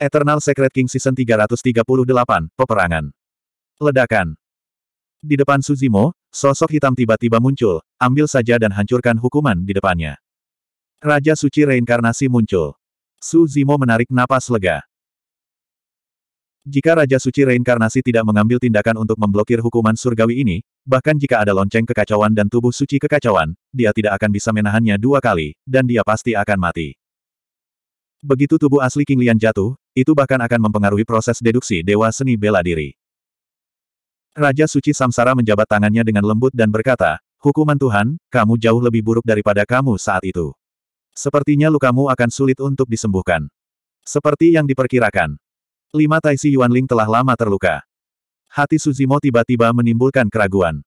Eternal Secret King Season 338, Peperangan. Ledakan. Di depan Suzimo, sosok hitam tiba-tiba muncul, ambil saja dan hancurkan hukuman di depannya. Raja Suci Reinkarnasi muncul. Suzimo menarik napas lega. Jika Raja Suci Reinkarnasi tidak mengambil tindakan untuk memblokir hukuman surgawi ini, bahkan jika ada lonceng kekacauan dan tubuh suci kekacauan, dia tidak akan bisa menahannya dua kali, dan dia pasti akan mati. Begitu tubuh asli King Lian jatuh, itu bahkan akan mempengaruhi proses deduksi Dewa Seni Bela Diri. Raja Suci Samsara menjabat tangannya dengan lembut dan berkata, Hukuman Tuhan, kamu jauh lebih buruk daripada kamu saat itu. Sepertinya lukamu akan sulit untuk disembuhkan. Seperti yang diperkirakan. Lima Taisi Yuanling telah lama terluka. Hati Suzimo tiba-tiba menimbulkan keraguan.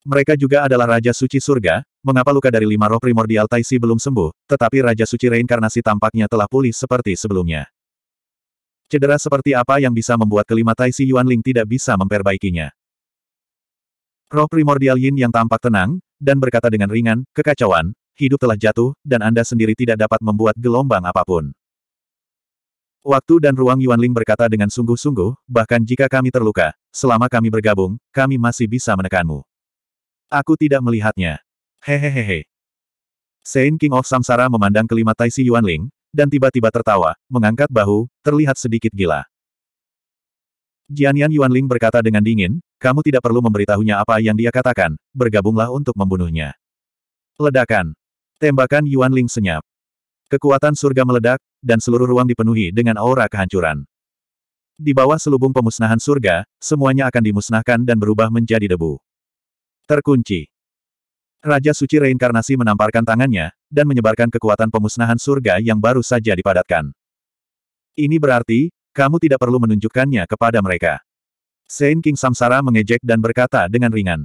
Mereka juga adalah Raja Suci Surga, mengapa luka dari lima roh primordial Taisi belum sembuh, tetapi Raja Suci Reinkarnasi tampaknya telah pulih seperti sebelumnya. Cedera seperti apa yang bisa membuat kelima Taisi Yuanling tidak bisa memperbaikinya? Roh primordial Yin yang tampak tenang, dan berkata dengan ringan, kekacauan, hidup telah jatuh, dan Anda sendiri tidak dapat membuat gelombang apapun. Waktu dan ruang Yuanling berkata dengan sungguh-sungguh, bahkan jika kami terluka, selama kami bergabung, kami masih bisa menekanmu. Aku tidak melihatnya. Hehehehe. Saint King of Samsara memandang kelima Tai Si Yuanling, dan tiba-tiba tertawa, mengangkat bahu, terlihat sedikit gila. Jianian Yuanling berkata dengan dingin, kamu tidak perlu memberitahunya apa yang dia katakan, bergabunglah untuk membunuhnya. Ledakan. Tembakan Yuanling senyap. Kekuatan surga meledak, dan seluruh ruang dipenuhi dengan aura kehancuran. Di bawah selubung pemusnahan surga, semuanya akan dimusnahkan dan berubah menjadi debu. Terkunci. Raja Suci Reinkarnasi menamparkan tangannya, dan menyebarkan kekuatan pemusnahan surga yang baru saja dipadatkan. Ini berarti, kamu tidak perlu menunjukkannya kepada mereka. Saint King Samsara mengejek dan berkata dengan ringan.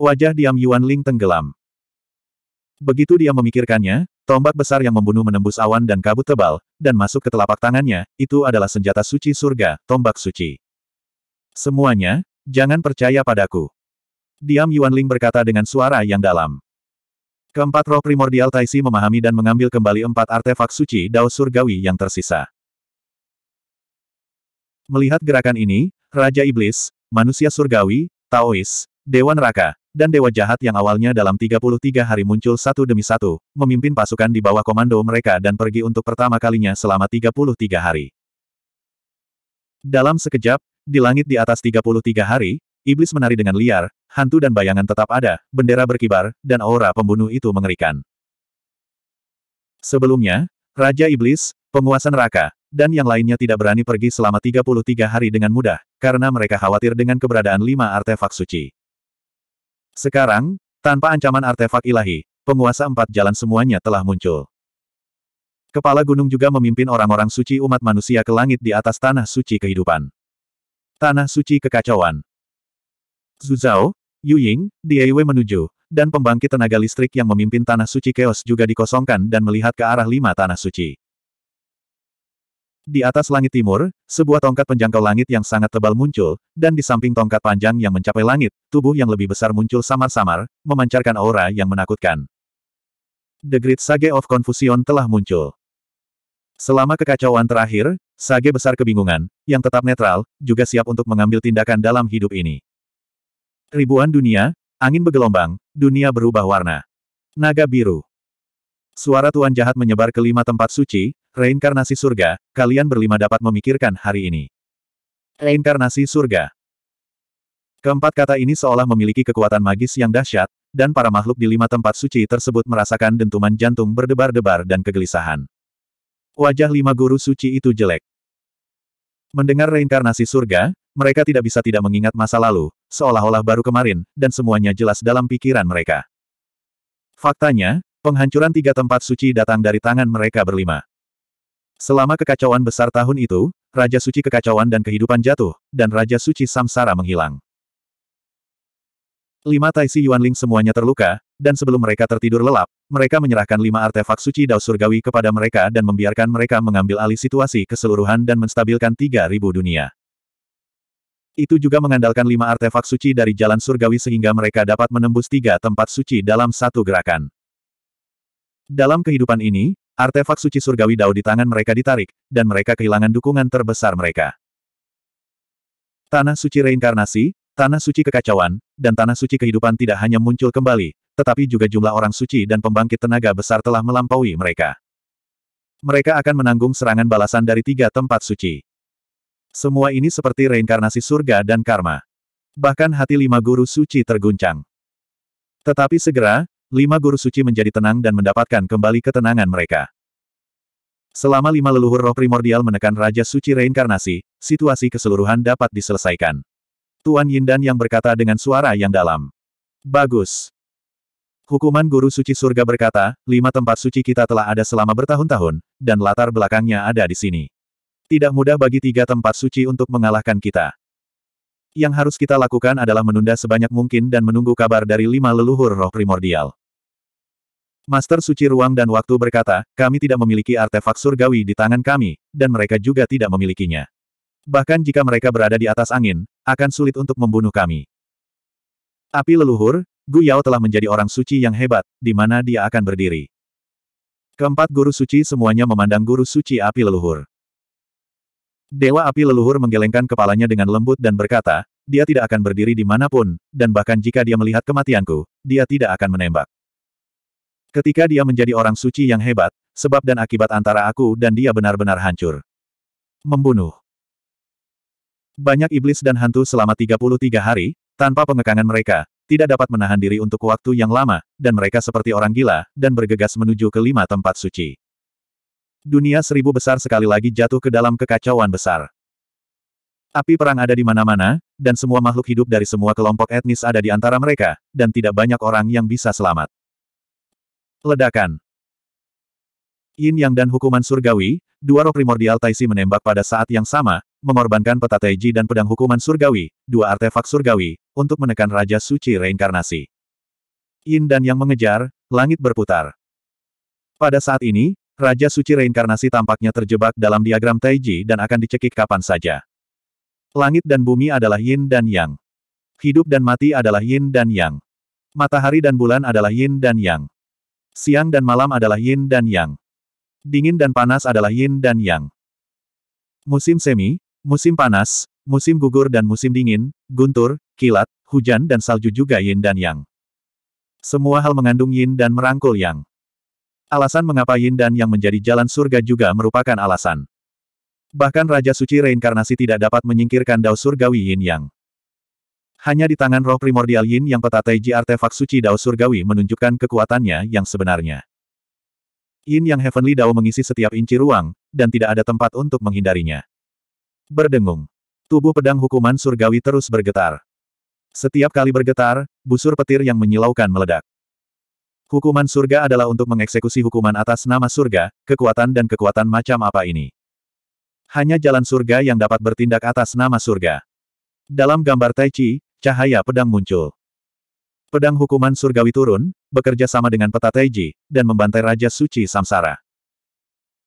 Wajah diam Yuan Ling tenggelam. Begitu dia memikirkannya, tombak besar yang membunuh menembus awan dan kabut tebal, dan masuk ke telapak tangannya, itu adalah senjata suci surga, tombak suci. Semuanya, jangan percaya padaku. Diam Yuanling berkata dengan suara yang dalam. Keempat roh primordial Taisi memahami dan mengambil kembali empat artefak suci Dao Surgawi yang tersisa. Melihat gerakan ini, Raja Iblis, manusia surgawi, Taois, Dewa Neraka, dan Dewa Jahat yang awalnya dalam 33 hari muncul satu demi satu, memimpin pasukan di bawah komando mereka dan pergi untuk pertama kalinya selama 33 hari. Dalam sekejap, di langit di atas 33 hari, Iblis menari dengan liar, hantu dan bayangan tetap ada, bendera berkibar, dan aura pembunuh itu mengerikan. Sebelumnya, Raja Iblis, penguasa neraka, dan yang lainnya tidak berani pergi selama 33 hari dengan mudah, karena mereka khawatir dengan keberadaan lima artefak suci. Sekarang, tanpa ancaman artefak ilahi, penguasa empat jalan semuanya telah muncul. Kepala gunung juga memimpin orang-orang suci umat manusia ke langit di atas tanah suci kehidupan. Tanah suci kekacauan. Zuzao, Yu Ying, Diewe menuju, dan pembangkit tenaga listrik yang memimpin Tanah Suci Chaos juga dikosongkan dan melihat ke arah lima Tanah Suci. Di atas langit timur, sebuah tongkat penjangkau langit yang sangat tebal muncul, dan di samping tongkat panjang yang mencapai langit, tubuh yang lebih besar muncul samar-samar, memancarkan aura yang menakutkan. The Great Sage of Confusion telah muncul. Selama kekacauan terakhir, Sage besar kebingungan, yang tetap netral, juga siap untuk mengambil tindakan dalam hidup ini. Ribuan dunia, angin bergelombang, dunia berubah warna. Naga biru. Suara Tuan Jahat menyebar ke lima tempat suci, reinkarnasi surga, kalian berlima dapat memikirkan hari ini. Reinkarnasi surga. Keempat kata ini seolah memiliki kekuatan magis yang dahsyat, dan para makhluk di lima tempat suci tersebut merasakan dentuman jantung berdebar-debar dan kegelisahan. Wajah lima guru suci itu jelek. Mendengar reinkarnasi surga, mereka tidak bisa tidak mengingat masa lalu, seolah-olah baru kemarin, dan semuanya jelas dalam pikiran mereka. Faktanya, penghancuran tiga tempat suci datang dari tangan mereka berlima. Selama kekacauan besar tahun itu, Raja Suci Kekacauan dan Kehidupan jatuh, dan Raja Suci Samsara menghilang. Lima Taisi Yuanling semuanya terluka, dan sebelum mereka tertidur lelap, mereka menyerahkan lima artefak suci Dao Surgawi kepada mereka dan membiarkan mereka mengambil alih situasi keseluruhan dan menstabilkan tiga ribu dunia. Itu juga mengandalkan lima artefak suci dari jalan surgawi sehingga mereka dapat menembus tiga tempat suci dalam satu gerakan. Dalam kehidupan ini, artefak suci surgawi Dao di tangan mereka ditarik, dan mereka kehilangan dukungan terbesar mereka. Tanah suci reinkarnasi, tanah suci kekacauan, dan tanah suci kehidupan tidak hanya muncul kembali, tetapi juga jumlah orang suci dan pembangkit tenaga besar telah melampaui mereka. Mereka akan menanggung serangan balasan dari tiga tempat suci. Semua ini seperti reinkarnasi surga dan karma. Bahkan hati lima guru suci terguncang. Tetapi segera, lima guru suci menjadi tenang dan mendapatkan kembali ketenangan mereka. Selama lima leluhur roh primordial menekan Raja Suci Reinkarnasi, situasi keseluruhan dapat diselesaikan. Tuan Yindan yang berkata dengan suara yang dalam. Bagus. Hukuman Guru Suci Surga berkata, lima tempat suci kita telah ada selama bertahun-tahun, dan latar belakangnya ada di sini. Tidak mudah bagi tiga tempat suci untuk mengalahkan kita. Yang harus kita lakukan adalah menunda sebanyak mungkin dan menunggu kabar dari lima leluhur roh primordial. Master Suci Ruang dan Waktu berkata, kami tidak memiliki artefak surgawi di tangan kami, dan mereka juga tidak memilikinya. Bahkan jika mereka berada di atas angin, akan sulit untuk membunuh kami. Api leluhur, Gu Yao telah menjadi orang suci yang hebat, di mana dia akan berdiri. Keempat guru suci semuanya memandang guru suci api leluhur. Dewa api leluhur menggelengkan kepalanya dengan lembut dan berkata, dia tidak akan berdiri di manapun, dan bahkan jika dia melihat kematianku, dia tidak akan menembak. Ketika dia menjadi orang suci yang hebat, sebab dan akibat antara aku dan dia benar-benar hancur. Membunuh. Banyak iblis dan hantu selama 33 hari, tanpa pengekangan mereka, tidak dapat menahan diri untuk waktu yang lama, dan mereka seperti orang gila, dan bergegas menuju ke lima tempat suci dunia seribu besar sekali lagi jatuh ke dalam kekacauan besar. Api perang ada di mana-mana, dan semua makhluk hidup dari semua kelompok etnis ada di antara mereka, dan tidak banyak orang yang bisa selamat. Ledakan Yin Yang dan hukuman surgawi, dua roh primordial Taisi menembak pada saat yang sama, mengorbankan peta Taiji dan pedang hukuman surgawi, dua artefak surgawi, untuk menekan Raja Suci Reinkarnasi. Yin dan Yang mengejar, langit berputar. Pada saat ini, Raja Suci Reinkarnasi tampaknya terjebak dalam diagram Taiji dan akan dicekik kapan saja. Langit dan bumi adalah yin dan yang. Hidup dan mati adalah yin dan yang. Matahari dan bulan adalah yin dan yang. Siang dan malam adalah yin dan yang. Dingin dan panas adalah yin dan yang. Musim semi, musim panas, musim gugur dan musim dingin, guntur, kilat, hujan dan salju juga yin dan yang. Semua hal mengandung yin dan merangkul yang. Alasan mengapa Yin dan Yang menjadi jalan surga juga merupakan alasan. Bahkan Raja Suci Reinkarnasi tidak dapat menyingkirkan Dao Surgawi Yin Yang. Hanya di tangan roh primordial Yin Yang peta Taiji artefak suci Dao Surgawi menunjukkan kekuatannya yang sebenarnya. Yin Yang Heavenly Dao mengisi setiap inci ruang, dan tidak ada tempat untuk menghindarinya. Berdengung. Tubuh pedang hukuman surgawi terus bergetar. Setiap kali bergetar, busur petir yang menyilaukan meledak. Hukuman surga adalah untuk mengeksekusi hukuman atas nama surga, kekuatan dan kekuatan macam apa ini. Hanya jalan surga yang dapat bertindak atas nama surga. Dalam gambar Tai Chi, cahaya pedang muncul. Pedang hukuman surgawi turun, bekerja sama dengan peta Tai Chi, dan membantai Raja Suci Samsara.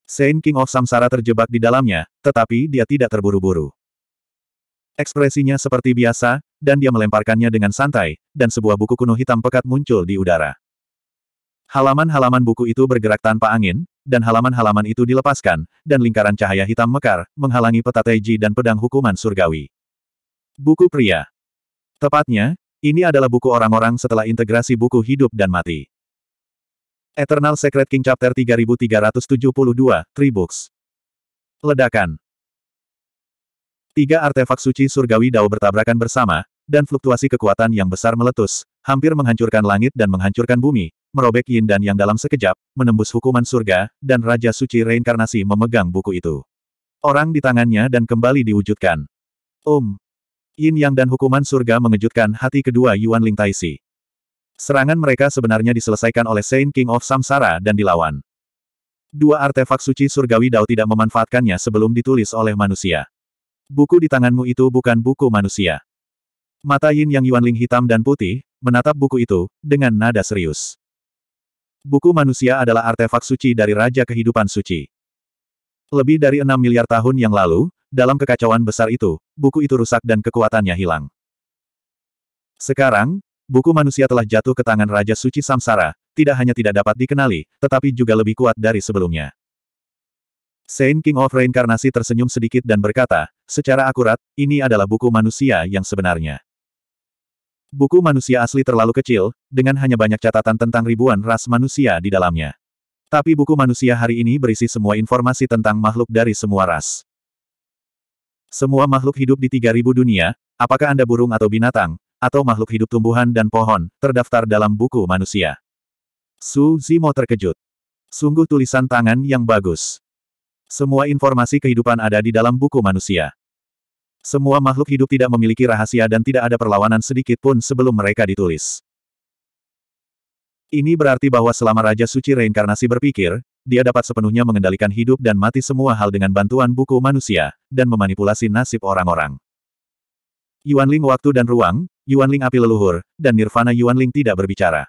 Saint King of Samsara terjebak di dalamnya, tetapi dia tidak terburu-buru. Ekspresinya seperti biasa, dan dia melemparkannya dengan santai, dan sebuah buku kuno hitam pekat muncul di udara. Halaman-halaman buku itu bergerak tanpa angin, dan halaman-halaman itu dilepaskan, dan lingkaran cahaya hitam mekar, menghalangi peta Teiji dan pedang hukuman surgawi. Buku pria. Tepatnya, ini adalah buku orang-orang setelah integrasi buku hidup dan mati. Eternal Secret King Chapter 3372, Three Books. Ledakan. Tiga artefak suci surgawi Dao bertabrakan bersama, dan fluktuasi kekuatan yang besar meletus, hampir menghancurkan langit dan menghancurkan bumi, merobek yin dan yang dalam sekejap, menembus hukuman surga, dan Raja Suci Reinkarnasi memegang buku itu. Orang di tangannya dan kembali diwujudkan. Om. Um. Yin yang dan hukuman surga mengejutkan hati kedua Yuan Ling Taisi. Serangan mereka sebenarnya diselesaikan oleh Saint King of Samsara dan dilawan. Dua artefak suci surgawi Dao tidak memanfaatkannya sebelum ditulis oleh manusia. Buku di tanganmu itu bukan buku manusia. Mata Yin yang Yuan Ling hitam dan putih, menatap buku itu, dengan nada serius. Buku manusia adalah artefak suci dari Raja Kehidupan Suci. Lebih dari enam miliar tahun yang lalu, dalam kekacauan besar itu, buku itu rusak dan kekuatannya hilang. Sekarang, buku manusia telah jatuh ke tangan Raja Suci Samsara, tidak hanya tidak dapat dikenali, tetapi juga lebih kuat dari sebelumnya. Saint King of Reinkarnasi tersenyum sedikit dan berkata, secara akurat, ini adalah buku manusia yang sebenarnya. Buku manusia asli terlalu kecil, dengan hanya banyak catatan tentang ribuan ras manusia di dalamnya. Tapi buku manusia hari ini berisi semua informasi tentang makhluk dari semua ras. Semua makhluk hidup di 3000 dunia, apakah Anda burung atau binatang, atau makhluk hidup tumbuhan dan pohon, terdaftar dalam buku manusia. Su Zimo terkejut. Sungguh tulisan tangan yang bagus. Semua informasi kehidupan ada di dalam buku manusia. Semua makhluk hidup tidak memiliki rahasia dan tidak ada perlawanan sedikit pun sebelum mereka ditulis. Ini berarti bahwa selama Raja Suci Reinkarnasi berpikir, dia dapat sepenuhnya mengendalikan hidup dan mati semua hal dengan bantuan buku manusia, dan memanipulasi nasib orang-orang. Yuanling waktu dan ruang, Yuanling api leluhur, dan nirvana Yuanling tidak berbicara.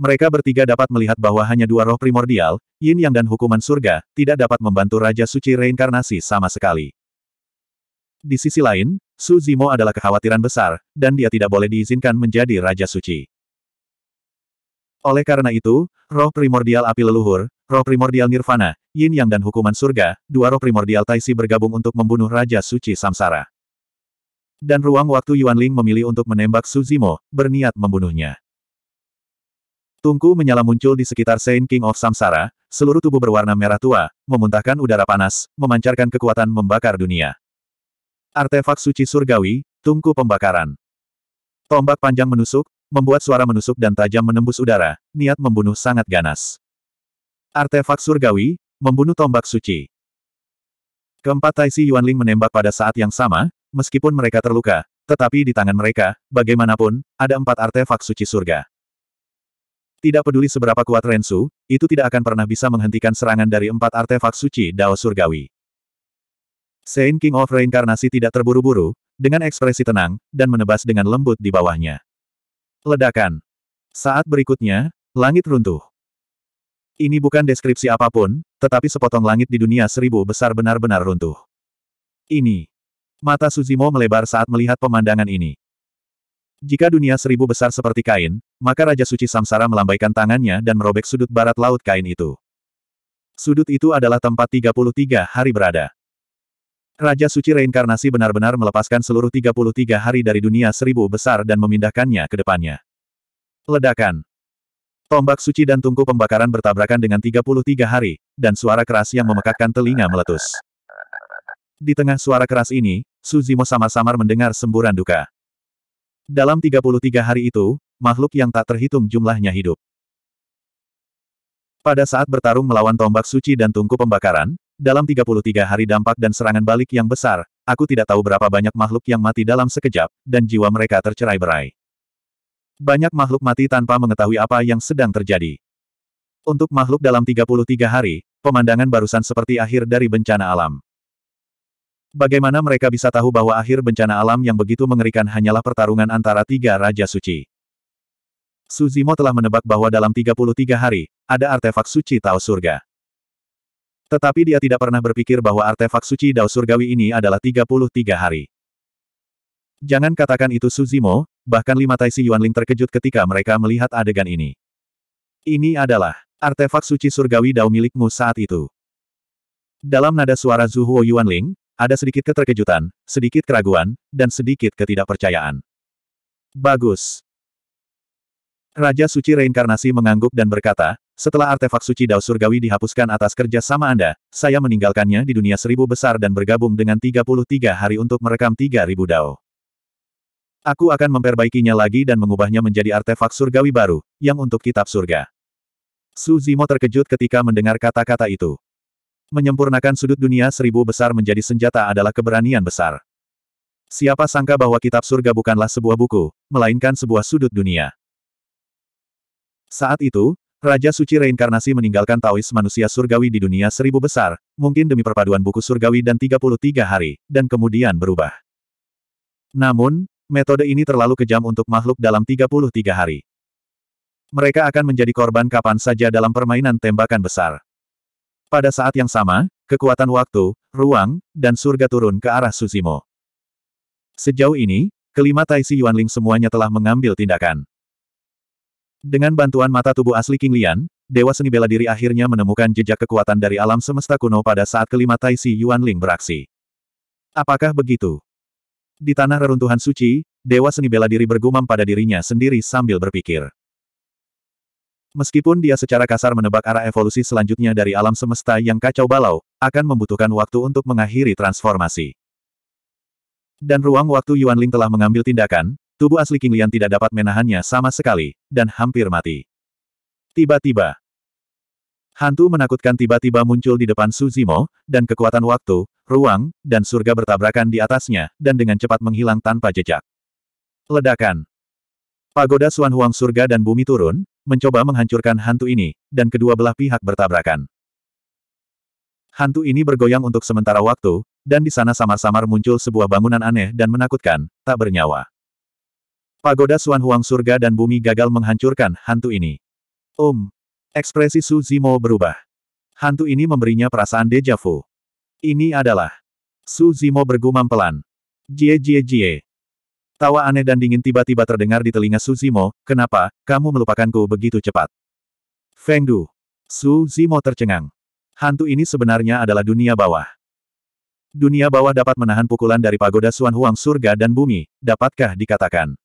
Mereka bertiga dapat melihat bahwa hanya dua roh primordial, yin yang dan hukuman surga, tidak dapat membantu Raja Suci Reinkarnasi sama sekali. Di sisi lain, Su Zimo adalah kekhawatiran besar, dan dia tidak boleh diizinkan menjadi Raja Suci. Oleh karena itu, roh primordial api leluhur, roh primordial nirvana, yin yang dan hukuman surga, dua roh primordial Taisi bergabung untuk membunuh Raja Suci Samsara. Dan ruang waktu Yuan Ling memilih untuk menembak Su Zimo, berniat membunuhnya. Tungku menyala muncul di sekitar Saint King of Samsara, seluruh tubuh berwarna merah tua, memuntahkan udara panas, memancarkan kekuatan membakar dunia. Artefak suci surgawi, tungku pembakaran. Tombak panjang menusuk, membuat suara menusuk dan tajam menembus udara, niat membunuh sangat ganas. Artefak surgawi, membunuh tombak suci. Keempat Taisi Yuanling menembak pada saat yang sama, meskipun mereka terluka, tetapi di tangan mereka, bagaimanapun, ada empat artefak suci surga. Tidak peduli seberapa kuat Rensu, itu tidak akan pernah bisa menghentikan serangan dari empat artefak suci Dao Surgawi. Saint King of Reinkarnasi tidak terburu-buru, dengan ekspresi tenang, dan menebas dengan lembut di bawahnya. Ledakan. Saat berikutnya, langit runtuh. Ini bukan deskripsi apapun, tetapi sepotong langit di dunia seribu besar benar-benar runtuh. Ini. Mata Suzimo melebar saat melihat pemandangan ini. Jika dunia seribu besar seperti kain, maka Raja Suci Samsara melambaikan tangannya dan merobek sudut barat laut kain itu. Sudut itu adalah tempat 33 hari berada. Raja Suci Reinkarnasi benar-benar melepaskan seluruh 33 hari dari dunia seribu besar dan memindahkannya ke depannya. Ledakan. Tombak suci dan tungku pembakaran bertabrakan dengan 33 hari, dan suara keras yang memekakkan telinga meletus. Di tengah suara keras ini, Suzimo samar-samar mendengar semburan duka. Dalam 33 hari itu, makhluk yang tak terhitung jumlahnya hidup. Pada saat bertarung melawan tombak suci dan tungku pembakaran, dalam 33 hari dampak dan serangan balik yang besar, aku tidak tahu berapa banyak makhluk yang mati dalam sekejap, dan jiwa mereka tercerai-berai. Banyak makhluk mati tanpa mengetahui apa yang sedang terjadi. Untuk makhluk dalam 33 hari, pemandangan barusan seperti akhir dari bencana alam. Bagaimana mereka bisa tahu bahwa akhir bencana alam yang begitu mengerikan hanyalah pertarungan antara tiga Raja Suci? Suzimo telah menebak bahwa dalam 33 hari, ada artefak suci Tao Surga. Tetapi dia tidak pernah berpikir bahwa artefak suci Dao Surgawi ini adalah 33 hari. Jangan katakan itu Suzimo, bahkan lima Taisi Yuanling terkejut ketika mereka melihat adegan ini. Ini adalah artefak suci surgawi Dao milikmu saat itu. Dalam nada suara Zuhuo Yuanling, ada sedikit keterkejutan, sedikit keraguan, dan sedikit ketidakpercayaan. Bagus. Raja Suci Reinkarnasi mengangguk dan berkata, setelah artefak suci Dao Surgawi dihapuskan atas kerja sama Anda, saya meninggalkannya di dunia seribu besar dan bergabung dengan 33 hari untuk merekam 3000 Dao. Aku akan memperbaikinya lagi dan mengubahnya menjadi artefak surgawi baru, yang untuk kitab surga. Su Zimo terkejut ketika mendengar kata-kata itu. Menyempurnakan sudut dunia seribu besar menjadi senjata adalah keberanian besar. Siapa sangka bahwa kitab surga bukanlah sebuah buku, melainkan sebuah sudut dunia. Saat itu, Raja Suci Reinkarnasi meninggalkan Taois manusia surgawi di dunia seribu besar, mungkin demi perpaduan buku surgawi dan 33 hari, dan kemudian berubah. Namun, metode ini terlalu kejam untuk makhluk dalam 33 hari. Mereka akan menjadi korban kapan saja dalam permainan tembakan besar. Pada saat yang sama, kekuatan waktu, ruang, dan surga turun ke arah Suzimo. Sejauh ini, kelima Taisi Yuanling semuanya telah mengambil tindakan. Dengan bantuan mata tubuh asli King Lian, Dewa Seni Bela Diri akhirnya menemukan jejak kekuatan dari alam semesta kuno pada saat kelima Tai Si Yuan Ling beraksi. Apakah begitu? Di tanah reruntuhan suci, Dewa Seni Bela Diri bergumam pada dirinya sendiri sambil berpikir. Meskipun dia secara kasar menebak arah evolusi selanjutnya dari alam semesta yang kacau balau, akan membutuhkan waktu untuk mengakhiri transformasi. Dan ruang waktu Yuan Ling telah mengambil tindakan, Tubuh asli King Lian tidak dapat menahannya sama sekali, dan hampir mati. Tiba-tiba, hantu menakutkan tiba-tiba muncul di depan Suzimo, dan kekuatan waktu, ruang, dan surga bertabrakan di atasnya, dan dengan cepat menghilang tanpa jejak. Ledakan. Pagoda Suan Huang surga dan bumi turun, mencoba menghancurkan hantu ini, dan kedua belah pihak bertabrakan. Hantu ini bergoyang untuk sementara waktu, dan di sana samar-samar muncul sebuah bangunan aneh dan menakutkan, tak bernyawa. Pagoda Suan Huang surga dan bumi gagal menghancurkan hantu ini. Om. Um. Ekspresi Su Zimo berubah. Hantu ini memberinya perasaan deja vu. Ini adalah. Su Zimo bergumam pelan. Jie jie jie. Tawa aneh dan dingin tiba-tiba terdengar di telinga Su Zimo, kenapa, kamu melupakanku begitu cepat? Feng Du. Su Zimo tercengang. Hantu ini sebenarnya adalah dunia bawah. Dunia bawah dapat menahan pukulan dari pagoda Suan Huang surga dan bumi, dapatkah dikatakan?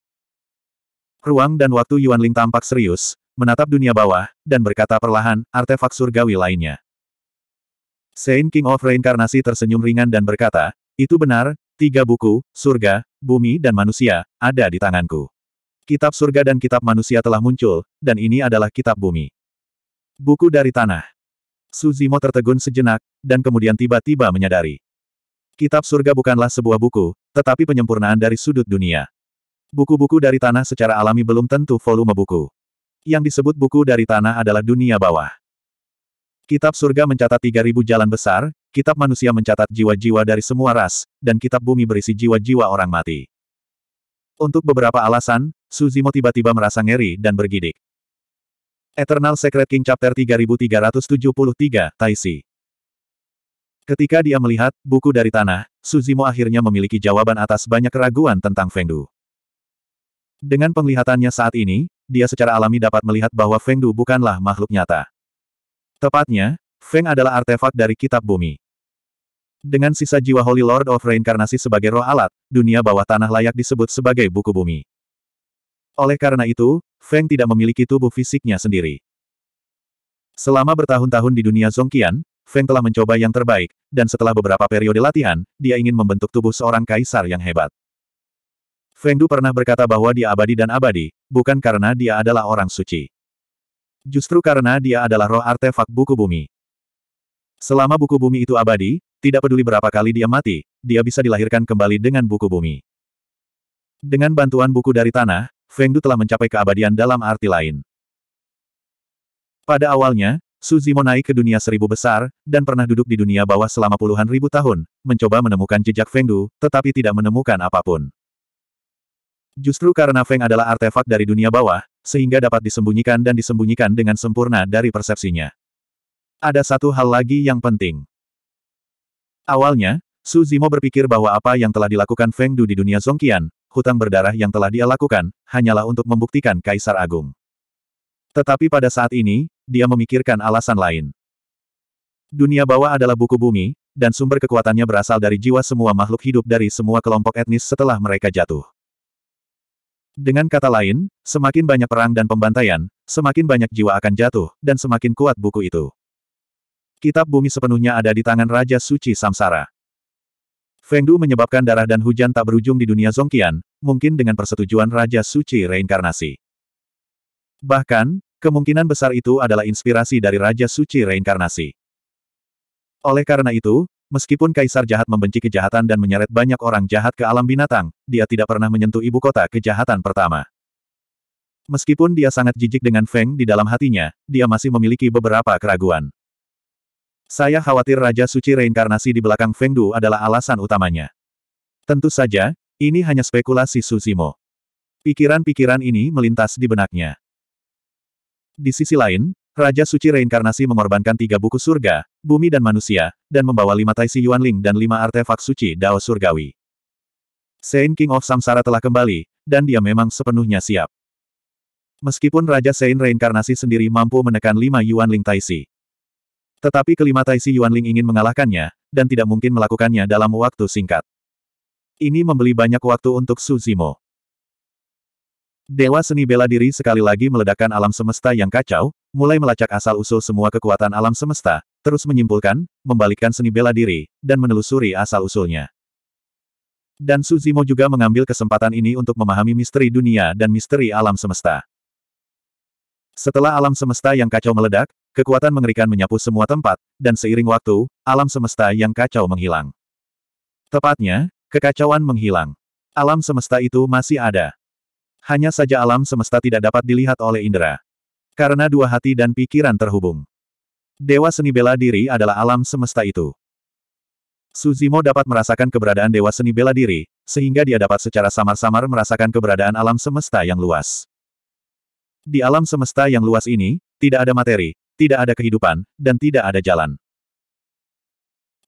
Ruang dan waktu Yuanling tampak serius, menatap dunia bawah, dan berkata perlahan, artefak surgawi lainnya. Saint King of Reinkarnasi tersenyum ringan dan berkata, itu benar, tiga buku, surga, bumi dan manusia, ada di tanganku. Kitab surga dan kitab manusia telah muncul, dan ini adalah kitab bumi. Buku dari tanah. Suzimo tertegun sejenak, dan kemudian tiba-tiba menyadari. Kitab surga bukanlah sebuah buku, tetapi penyempurnaan dari sudut dunia. Buku-buku dari tanah secara alami belum tentu volume buku. Yang disebut buku dari tanah adalah dunia bawah. Kitab surga mencatat 3000 jalan besar, kitab manusia mencatat jiwa-jiwa dari semua ras, dan kitab bumi berisi jiwa-jiwa orang mati. Untuk beberapa alasan, Suzimo tiba-tiba merasa ngeri dan bergidik. Eternal Secret King Chapter 3373, Taisi Ketika dia melihat buku dari tanah, Suzimo akhirnya memiliki jawaban atas banyak keraguan tentang Fengdu. Dengan penglihatannya saat ini, dia secara alami dapat melihat bahwa Feng Du bukanlah makhluk nyata. Tepatnya, Feng adalah artefak dari kitab bumi. Dengan sisa jiwa Holy Lord of Reinkarnasi sebagai roh alat, dunia bawah tanah layak disebut sebagai buku bumi. Oleh karena itu, Feng tidak memiliki tubuh fisiknya sendiri. Selama bertahun-tahun di dunia Zongqian, Feng telah mencoba yang terbaik, dan setelah beberapa periode latihan, dia ingin membentuk tubuh seorang kaisar yang hebat. Fengdu pernah berkata bahwa dia abadi dan abadi, bukan karena dia adalah orang suci. Justru karena dia adalah roh artefak buku bumi. Selama buku bumi itu abadi, tidak peduli berapa kali dia mati, dia bisa dilahirkan kembali dengan buku bumi. Dengan bantuan buku dari tanah, Fengdu telah mencapai keabadian dalam arti lain. Pada awalnya, Suzimo naik ke dunia seribu besar, dan pernah duduk di dunia bawah selama puluhan ribu tahun, mencoba menemukan jejak Fengdu, tetapi tidak menemukan apapun. Justru karena Feng adalah artefak dari dunia bawah, sehingga dapat disembunyikan dan disembunyikan dengan sempurna dari persepsinya. Ada satu hal lagi yang penting. Awalnya, Su Zimo berpikir bahwa apa yang telah dilakukan Feng Du di dunia Zongqian, hutang berdarah yang telah dia lakukan, hanyalah untuk membuktikan Kaisar Agung. Tetapi pada saat ini, dia memikirkan alasan lain. Dunia bawah adalah buku bumi, dan sumber kekuatannya berasal dari jiwa semua makhluk hidup dari semua kelompok etnis setelah mereka jatuh. Dengan kata lain, semakin banyak perang dan pembantaian, semakin banyak jiwa akan jatuh, dan semakin kuat buku itu. Kitab bumi sepenuhnya ada di tangan Raja Suci Samsara. Fengdu menyebabkan darah dan hujan tak berujung di dunia Zongkian, mungkin dengan persetujuan Raja Suci Reinkarnasi. Bahkan, kemungkinan besar itu adalah inspirasi dari Raja Suci Reinkarnasi. Oleh karena itu, Meskipun Kaisar Jahat membenci kejahatan dan menyeret banyak orang jahat ke alam binatang, dia tidak pernah menyentuh ibu kota kejahatan pertama. Meskipun dia sangat jijik dengan Feng di dalam hatinya, dia masih memiliki beberapa keraguan. Saya khawatir Raja Suci reinkarnasi di belakang Feng Du adalah alasan utamanya. Tentu saja, ini hanya spekulasi Suzimo. Pikiran-pikiran ini melintas di benaknya. Di sisi lain, Raja Suci Reinkarnasi mengorbankan tiga buku surga, bumi dan manusia, dan membawa lima Taisi Yuanling dan lima artefak suci Dao Surgawi. Saint King of Samsara telah kembali, dan dia memang sepenuhnya siap. Meskipun Raja Saint Reinkarnasi sendiri mampu menekan lima Yuanling Taisi. Tetapi kelima Taisi Yuanling ingin mengalahkannya, dan tidak mungkin melakukannya dalam waktu singkat. Ini membeli banyak waktu untuk Suzimo. Dewa seni bela diri sekali lagi meledakkan alam semesta yang kacau, mulai melacak asal-usul semua kekuatan alam semesta, terus menyimpulkan, membalikkan seni bela diri, dan menelusuri asal-usulnya. Dan Suzimo juga mengambil kesempatan ini untuk memahami misteri dunia dan misteri alam semesta. Setelah alam semesta yang kacau meledak, kekuatan mengerikan menyapu semua tempat, dan seiring waktu, alam semesta yang kacau menghilang. Tepatnya, kekacauan menghilang. Alam semesta itu masih ada. Hanya saja alam semesta tidak dapat dilihat oleh indera. Karena dua hati dan pikiran terhubung. Dewa seni bela diri adalah alam semesta itu. Suzimo dapat merasakan keberadaan dewa seni bela diri, sehingga dia dapat secara samar-samar merasakan keberadaan alam semesta yang luas. Di alam semesta yang luas ini, tidak ada materi, tidak ada kehidupan, dan tidak ada jalan.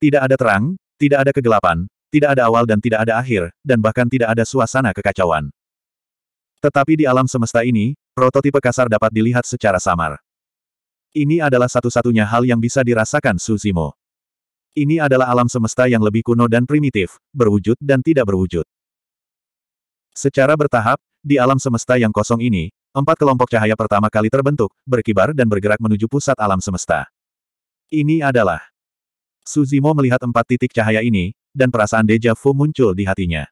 Tidak ada terang, tidak ada kegelapan, tidak ada awal dan tidak ada akhir, dan bahkan tidak ada suasana kekacauan. Tetapi di alam semesta ini, prototipe kasar dapat dilihat secara samar. Ini adalah satu-satunya hal yang bisa dirasakan Suzimo. Ini adalah alam semesta yang lebih kuno dan primitif, berwujud dan tidak berwujud. Secara bertahap, di alam semesta yang kosong ini, empat kelompok cahaya pertama kali terbentuk, berkibar dan bergerak menuju pusat alam semesta. Ini adalah Suzimo melihat empat titik cahaya ini, dan perasaan deja vu muncul di hatinya.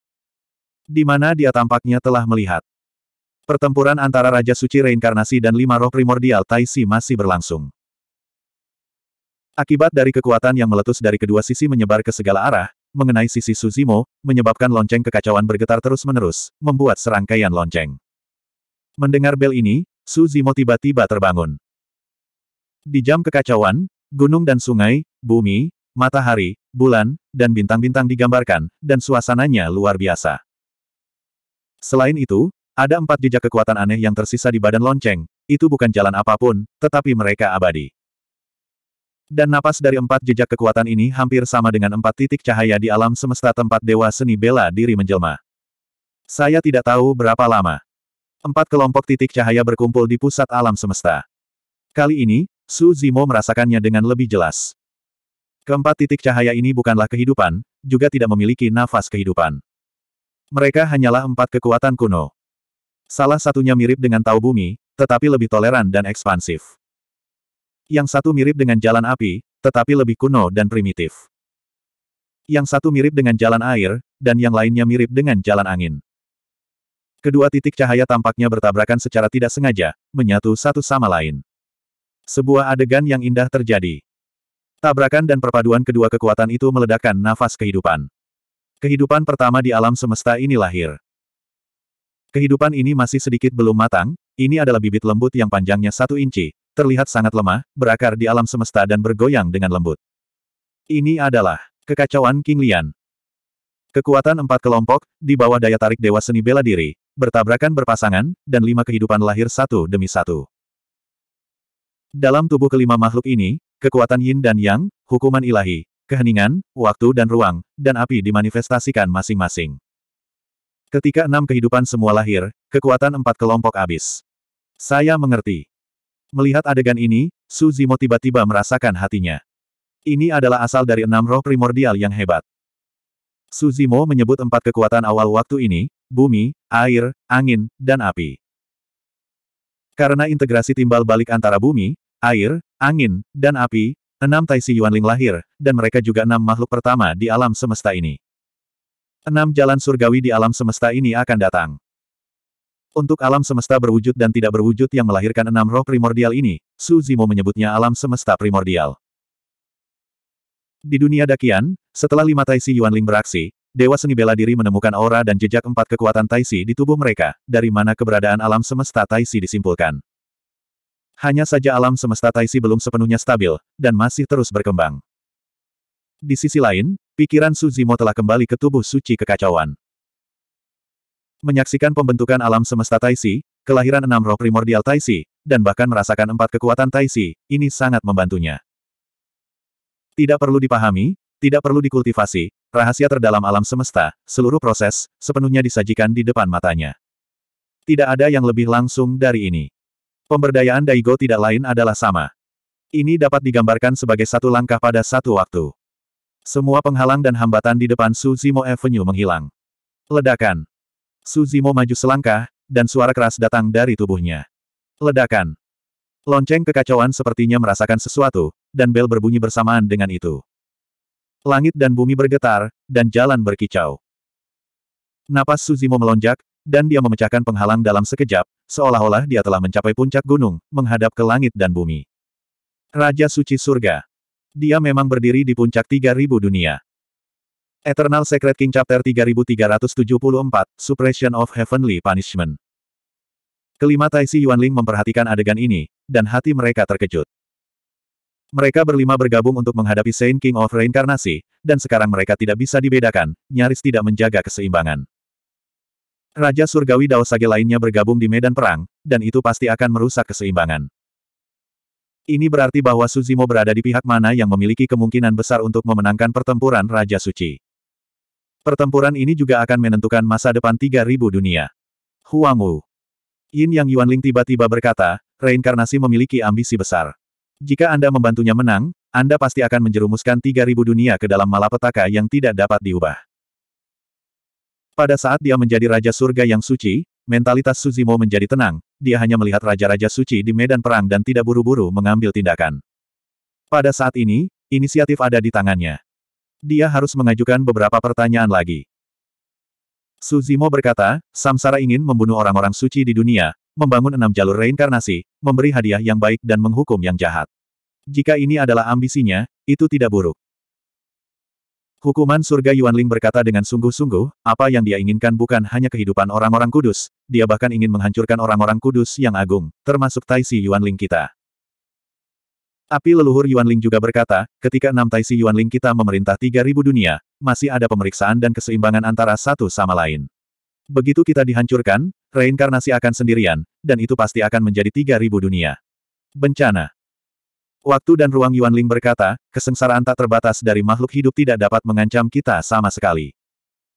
Di mana dia tampaknya telah melihat Pertempuran antara Raja Suci Reinkarnasi dan Lima Roh Primordial Taisi masih berlangsung. Akibat dari kekuatan yang meletus dari kedua sisi menyebar ke segala arah, mengenai sisi Suzimo, menyebabkan lonceng kekacauan bergetar terus-menerus, membuat serangkaian lonceng. Mendengar bel ini, Suzimo tiba-tiba terbangun. Di jam kekacauan, gunung dan sungai, bumi, matahari, bulan, dan bintang-bintang digambarkan, dan suasananya luar biasa. Selain itu, ada empat jejak kekuatan aneh yang tersisa di badan lonceng, itu bukan jalan apapun, tetapi mereka abadi. Dan napas dari empat jejak kekuatan ini hampir sama dengan empat titik cahaya di alam semesta tempat dewa seni bela diri menjelma. Saya tidak tahu berapa lama. Empat kelompok titik cahaya berkumpul di pusat alam semesta. Kali ini, Su Zimo merasakannya dengan lebih jelas. Keempat titik cahaya ini bukanlah kehidupan, juga tidak memiliki nafas kehidupan. Mereka hanyalah empat kekuatan kuno. Salah satunya mirip dengan tau Bumi, tetapi lebih toleran dan ekspansif. Yang satu mirip dengan jalan api, tetapi lebih kuno dan primitif. Yang satu mirip dengan jalan air, dan yang lainnya mirip dengan jalan angin. Kedua titik cahaya tampaknya bertabrakan secara tidak sengaja, menyatu satu sama lain. Sebuah adegan yang indah terjadi. Tabrakan dan perpaduan kedua kekuatan itu meledakkan nafas kehidupan. Kehidupan pertama di alam semesta ini lahir. Kehidupan ini masih sedikit belum matang, ini adalah bibit lembut yang panjangnya satu inci, terlihat sangat lemah, berakar di alam semesta dan bergoyang dengan lembut. Ini adalah kekacauan King Lian. Kekuatan empat kelompok, di bawah daya tarik Dewa Seni Bela Diri, bertabrakan berpasangan, dan lima kehidupan lahir satu demi satu. Dalam tubuh kelima makhluk ini, kekuatan yin dan yang, hukuman ilahi, keheningan, waktu dan ruang, dan api dimanifestasikan masing-masing. Ketika enam kehidupan semua lahir, kekuatan empat kelompok habis. Saya mengerti. Melihat adegan ini, Su Zimo tiba-tiba merasakan hatinya. Ini adalah asal dari enam roh primordial yang hebat. Su Zimo menyebut empat kekuatan awal waktu ini, bumi, air, angin, dan api. Karena integrasi timbal balik antara bumi, air, angin, dan api, enam Tai Yuanling lahir, dan mereka juga enam makhluk pertama di alam semesta ini. Enam jalan surgawi di alam semesta ini akan datang. Untuk alam semesta berwujud dan tidak berwujud yang melahirkan enam roh primordial ini, Su Zimo menyebutnya alam semesta primordial. Di dunia Dakian, setelah lima Taisi Yuanling beraksi, Dewa Seni Bela Diri menemukan aura dan jejak empat kekuatan Taisi di tubuh mereka, dari mana keberadaan alam semesta Taisi disimpulkan. Hanya saja alam semesta Taisi belum sepenuhnya stabil, dan masih terus berkembang. Di sisi lain, Pikiran Suzimo telah kembali ke tubuh suci kekacauan. Menyaksikan pembentukan alam semesta Taisi, kelahiran enam roh primordial Taisi, dan bahkan merasakan empat kekuatan Taisi, ini sangat membantunya. Tidak perlu dipahami, tidak perlu dikultivasi, rahasia terdalam alam semesta, seluruh proses, sepenuhnya disajikan di depan matanya. Tidak ada yang lebih langsung dari ini. Pemberdayaan Daigo tidak lain adalah sama. Ini dapat digambarkan sebagai satu langkah pada satu waktu. Semua penghalang dan hambatan di depan Suzimo Avenue menghilang. Ledakan. Suzimo maju selangkah, dan suara keras datang dari tubuhnya. Ledakan. Lonceng kekacauan sepertinya merasakan sesuatu, dan bel berbunyi bersamaan dengan itu. Langit dan bumi bergetar, dan jalan berkicau. Napas Suzimo melonjak, dan dia memecahkan penghalang dalam sekejap, seolah-olah dia telah mencapai puncak gunung, menghadap ke langit dan bumi. Raja Suci Surga dia memang berdiri di puncak 3000 dunia. Eternal Secret King Chapter 3374, Suppression of Heavenly Punishment. Kelima Taisi Yuanling memperhatikan adegan ini, dan hati mereka terkejut. Mereka berlima bergabung untuk menghadapi Saint King of Reinkarnasi, dan sekarang mereka tidak bisa dibedakan, nyaris tidak menjaga keseimbangan. Raja Surgawi Dao Sage lainnya bergabung di medan perang, dan itu pasti akan merusak keseimbangan. Ini berarti bahwa Suzimo berada di pihak mana yang memiliki kemungkinan besar untuk memenangkan pertempuran Raja Suci. Pertempuran ini juga akan menentukan masa depan 3000 dunia. Huang Wu. Yin Yang Yuanling tiba-tiba berkata, reinkarnasi memiliki ambisi besar. Jika Anda membantunya menang, Anda pasti akan menjerumuskan 3000 dunia ke dalam malapetaka yang tidak dapat diubah. Pada saat dia menjadi Raja Surga yang suci, Mentalitas Suzimo menjadi tenang, dia hanya melihat raja-raja suci di medan perang dan tidak buru-buru mengambil tindakan. Pada saat ini, inisiatif ada di tangannya. Dia harus mengajukan beberapa pertanyaan lagi. Suzimo berkata, Samsara ingin membunuh orang-orang suci di dunia, membangun enam jalur reinkarnasi, memberi hadiah yang baik dan menghukum yang jahat. Jika ini adalah ambisinya, itu tidak buruk. Hukuman surga Yuan Ling berkata dengan sungguh-sungguh, apa yang dia inginkan bukan hanya kehidupan orang-orang kudus, dia bahkan ingin menghancurkan orang-orang kudus yang agung, termasuk Taisi Yuan Ling kita. Api leluhur Yuan Ling juga berkata, ketika enam Taisi Yuan Ling kita memerintah 3000 dunia, masih ada pemeriksaan dan keseimbangan antara satu sama lain. Begitu kita dihancurkan, reinkarnasi akan sendirian, dan itu pasti akan menjadi 3000 dunia. Bencana Waktu dan ruang Yuan Ling berkata, kesengsaraan tak terbatas dari makhluk hidup tidak dapat mengancam kita sama sekali.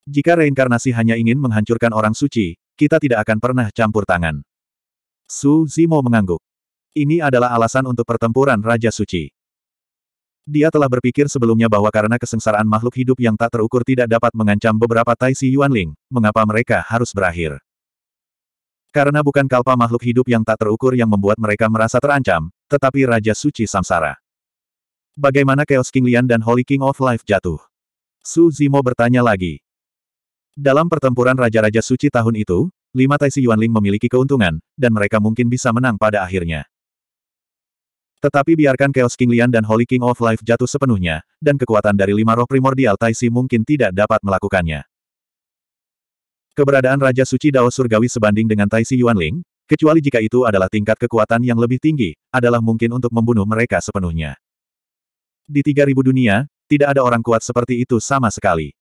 Jika reinkarnasi hanya ingin menghancurkan orang suci, kita tidak akan pernah campur tangan. Su Zimo mengangguk. Ini adalah alasan untuk pertempuran Raja Suci. Dia telah berpikir sebelumnya bahwa karena kesengsaraan makhluk hidup yang tak terukur tidak dapat mengancam beberapa Tai Si Yuan Ling, mengapa mereka harus berakhir. Karena bukan kalpa makhluk hidup yang tak terukur yang membuat mereka merasa terancam, tetapi Raja Suci Samsara. Bagaimana Chaos King Lian dan Holy King of Life jatuh? Su Zimo bertanya lagi. Dalam pertempuran Raja-Raja Suci tahun itu, lima Taisi Yuanling memiliki keuntungan, dan mereka mungkin bisa menang pada akhirnya. Tetapi biarkan Chaos King Lian dan Holy King of Life jatuh sepenuhnya, dan kekuatan dari lima roh primordial Taisi mungkin tidak dapat melakukannya. Keberadaan Raja Suci Dao Surgawi sebanding dengan Tai Si Yuanling, kecuali jika itu adalah tingkat kekuatan yang lebih tinggi, adalah mungkin untuk membunuh mereka sepenuhnya. Di tiga ribu dunia, tidak ada orang kuat seperti itu sama sekali.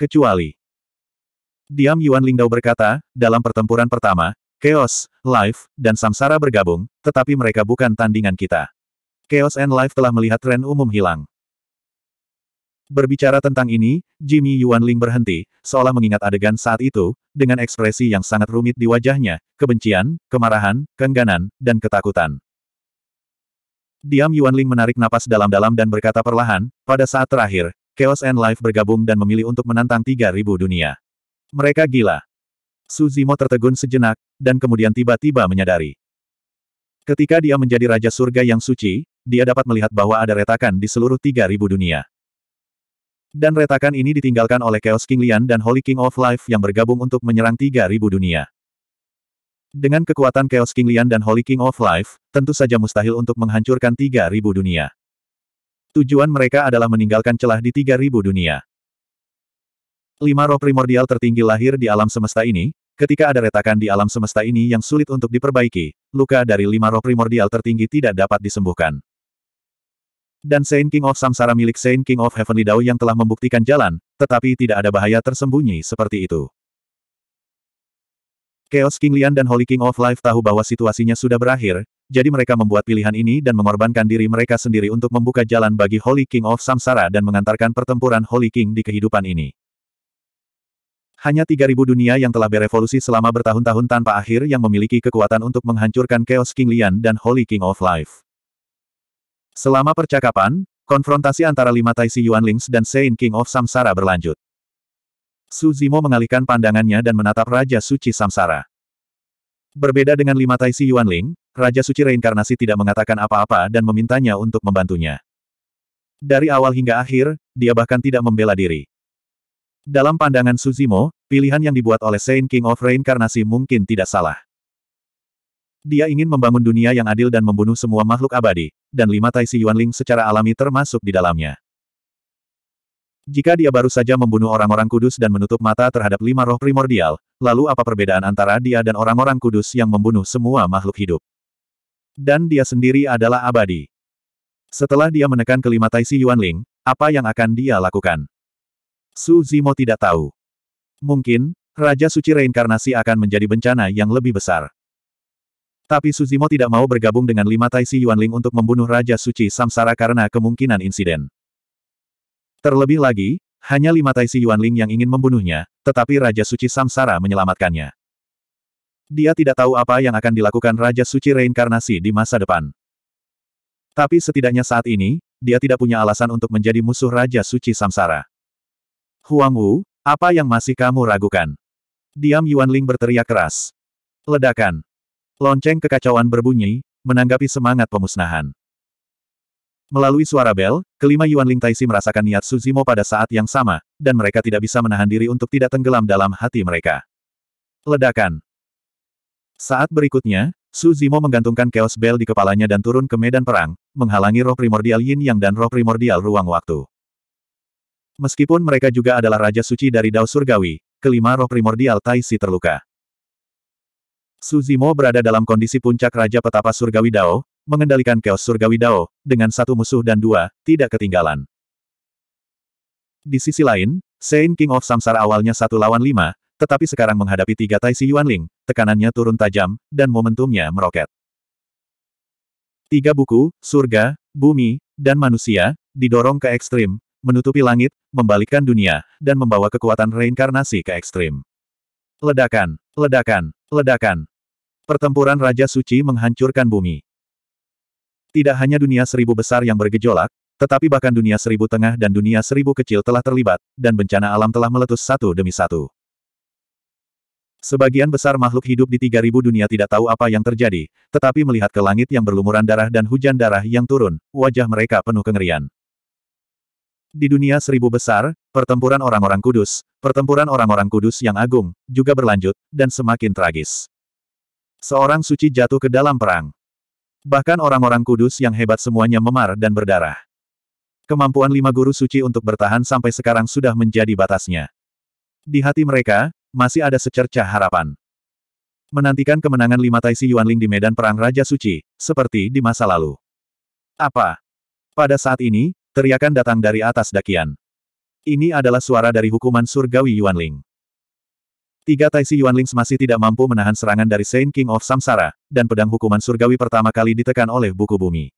Kecuali. Diam Yuan Dao berkata, dalam pertempuran pertama, Chaos, Life, dan Samsara bergabung, tetapi mereka bukan tandingan kita. Chaos and Life telah melihat tren umum hilang. Berbicara tentang ini, Jimmy Yuan Ling berhenti, seolah mengingat adegan saat itu, dengan ekspresi yang sangat rumit di wajahnya, kebencian, kemarahan, keengganan, dan ketakutan. Diam Yuan Ling menarik napas dalam-dalam dan berkata perlahan, pada saat terakhir, Chaos and Life bergabung dan memilih untuk menantang 3.000 dunia. Mereka gila. Suzimo tertegun sejenak, dan kemudian tiba-tiba menyadari. Ketika dia menjadi Raja Surga yang suci, dia dapat melihat bahwa ada retakan di seluruh 3.000 dunia. Dan retakan ini ditinggalkan oleh Chaos King Lian dan Holy King of Life yang bergabung untuk menyerang 3000 dunia. Dengan kekuatan Chaos King Lian dan Holy King of Life, tentu saja mustahil untuk menghancurkan 3000 dunia. Tujuan mereka adalah meninggalkan celah di 3000 dunia. Lima roh primordial tertinggi lahir di alam semesta ini, ketika ada retakan di alam semesta ini yang sulit untuk diperbaiki, luka dari lima roh primordial tertinggi tidak dapat disembuhkan dan Saint King of Samsara milik Saint King of Heavenly Dao yang telah membuktikan jalan, tetapi tidak ada bahaya tersembunyi seperti itu. Chaos King Lian dan Holy King of Life tahu bahwa situasinya sudah berakhir, jadi mereka membuat pilihan ini dan mengorbankan diri mereka sendiri untuk membuka jalan bagi Holy King of Samsara dan mengantarkan pertempuran Holy King di kehidupan ini. Hanya 3.000 dunia yang telah berevolusi selama bertahun-tahun tanpa akhir yang memiliki kekuatan untuk menghancurkan Chaos King Lian dan Holy King of Life. Selama percakapan, konfrontasi antara lima Taisi Yuan dan Sein King of Samsara berlanjut. Su Zimo mengalihkan pandangannya dan menatap Raja Suci Samsara. Berbeda dengan lima Taisi Yuan Ling, Raja Suci Reinkarnasi tidak mengatakan apa-apa dan memintanya untuk membantunya. Dari awal hingga akhir, dia bahkan tidak membela diri. Dalam pandangan Suzimo, pilihan yang dibuat oleh Saint King of Reinkarnasi mungkin tidak salah. Dia ingin membangun dunia yang adil dan membunuh semua makhluk abadi, dan lima Tai Si Yuanling secara alami termasuk di dalamnya. Jika dia baru saja membunuh orang-orang kudus dan menutup mata terhadap lima roh primordial, lalu apa perbedaan antara dia dan orang-orang kudus yang membunuh semua makhluk hidup? Dan dia sendiri adalah abadi. Setelah dia menekan kelima Tai Si Yuanling, apa yang akan dia lakukan? Su Zimo tidak tahu. Mungkin, Raja Suci Reinkarnasi akan menjadi bencana yang lebih besar. Tapi Suzimo tidak mau bergabung dengan lima Tai Taisi Yuanling untuk membunuh Raja Suci Samsara karena kemungkinan insiden. Terlebih lagi, hanya lima Tai Taisi Yuanling yang ingin membunuhnya, tetapi Raja Suci Samsara menyelamatkannya. Dia tidak tahu apa yang akan dilakukan Raja Suci Reinkarnasi di masa depan. Tapi setidaknya saat ini, dia tidak punya alasan untuk menjadi musuh Raja Suci Samsara. Huang Wu, apa yang masih kamu ragukan? Diam Yuanling berteriak keras. Ledakan. Lonceng kekacauan berbunyi, menanggapi semangat pemusnahan. Melalui suara bel, kelima Yuan Ling Taisi merasakan niat Suzimo pada saat yang sama, dan mereka tidak bisa menahan diri untuk tidak tenggelam dalam hati mereka. Ledakan. Saat berikutnya, Suzimo menggantungkan chaos bell di kepalanya dan turun ke medan perang, menghalangi roh primordial yin yang dan roh primordial ruang waktu. Meskipun mereka juga adalah Raja Suci dari Dao Surgawi, kelima roh primordial Taisi terluka. Suzimo berada dalam kondisi puncak Raja Petapa Surgawi Dao, mengendalikan chaos Surgawi Dao, dengan satu musuh dan dua, tidak ketinggalan. Di sisi lain, Saint King of Samsara awalnya satu lawan lima, tetapi sekarang menghadapi tiga Taisi Yuanling, tekanannya turun tajam, dan momentumnya meroket. Tiga buku, surga, bumi, dan manusia, didorong ke ekstrim, menutupi langit, membalikkan dunia, dan membawa kekuatan reinkarnasi ke ekstrim. Ledakan, ledakan, ledakan. Pertempuran Raja Suci menghancurkan bumi. Tidak hanya dunia seribu besar yang bergejolak, tetapi bahkan dunia seribu tengah dan dunia seribu kecil telah terlibat, dan bencana alam telah meletus satu demi satu. Sebagian besar makhluk hidup di tiga ribu dunia tidak tahu apa yang terjadi, tetapi melihat ke langit yang berlumuran darah dan hujan darah yang turun, wajah mereka penuh kengerian. Di dunia seribu besar, pertempuran orang-orang kudus, pertempuran orang-orang kudus yang agung, juga berlanjut, dan semakin tragis. Seorang suci jatuh ke dalam perang. Bahkan orang-orang kudus yang hebat semuanya memar dan berdarah. Kemampuan lima guru suci untuk bertahan sampai sekarang sudah menjadi batasnya. Di hati mereka, masih ada secercah harapan. Menantikan kemenangan lima Tai Yuan Ling di medan perang Raja Suci, seperti di masa lalu. Apa? Pada saat ini, Teriakan datang dari atas dakian. Ini adalah suara dari hukuman surgawi Yuanling. Tiga Taisi Yuanlings masih tidak mampu menahan serangan dari Saint King of Samsara, dan pedang hukuman surgawi pertama kali ditekan oleh buku bumi.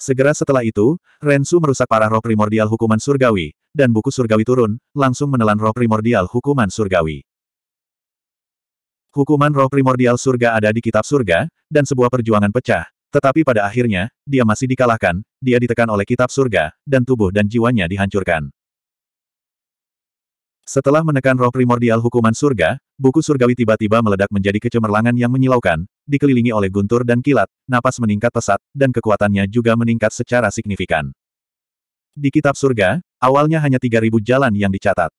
Segera setelah itu, Rensu merusak parah roh primordial hukuman surgawi, dan buku surgawi turun, langsung menelan roh primordial hukuman surgawi. Hukuman roh primordial surga ada di kitab surga, dan sebuah perjuangan pecah, tetapi pada akhirnya, dia masih dikalahkan, dia ditekan oleh kitab surga, dan tubuh dan jiwanya dihancurkan. Setelah menekan roh primordial hukuman surga, buku surgawi tiba-tiba meledak menjadi kecemerlangan yang menyilaukan, dikelilingi oleh guntur dan kilat, napas meningkat pesat, dan kekuatannya juga meningkat secara signifikan. Di kitab surga, awalnya hanya 3.000 jalan yang dicatat.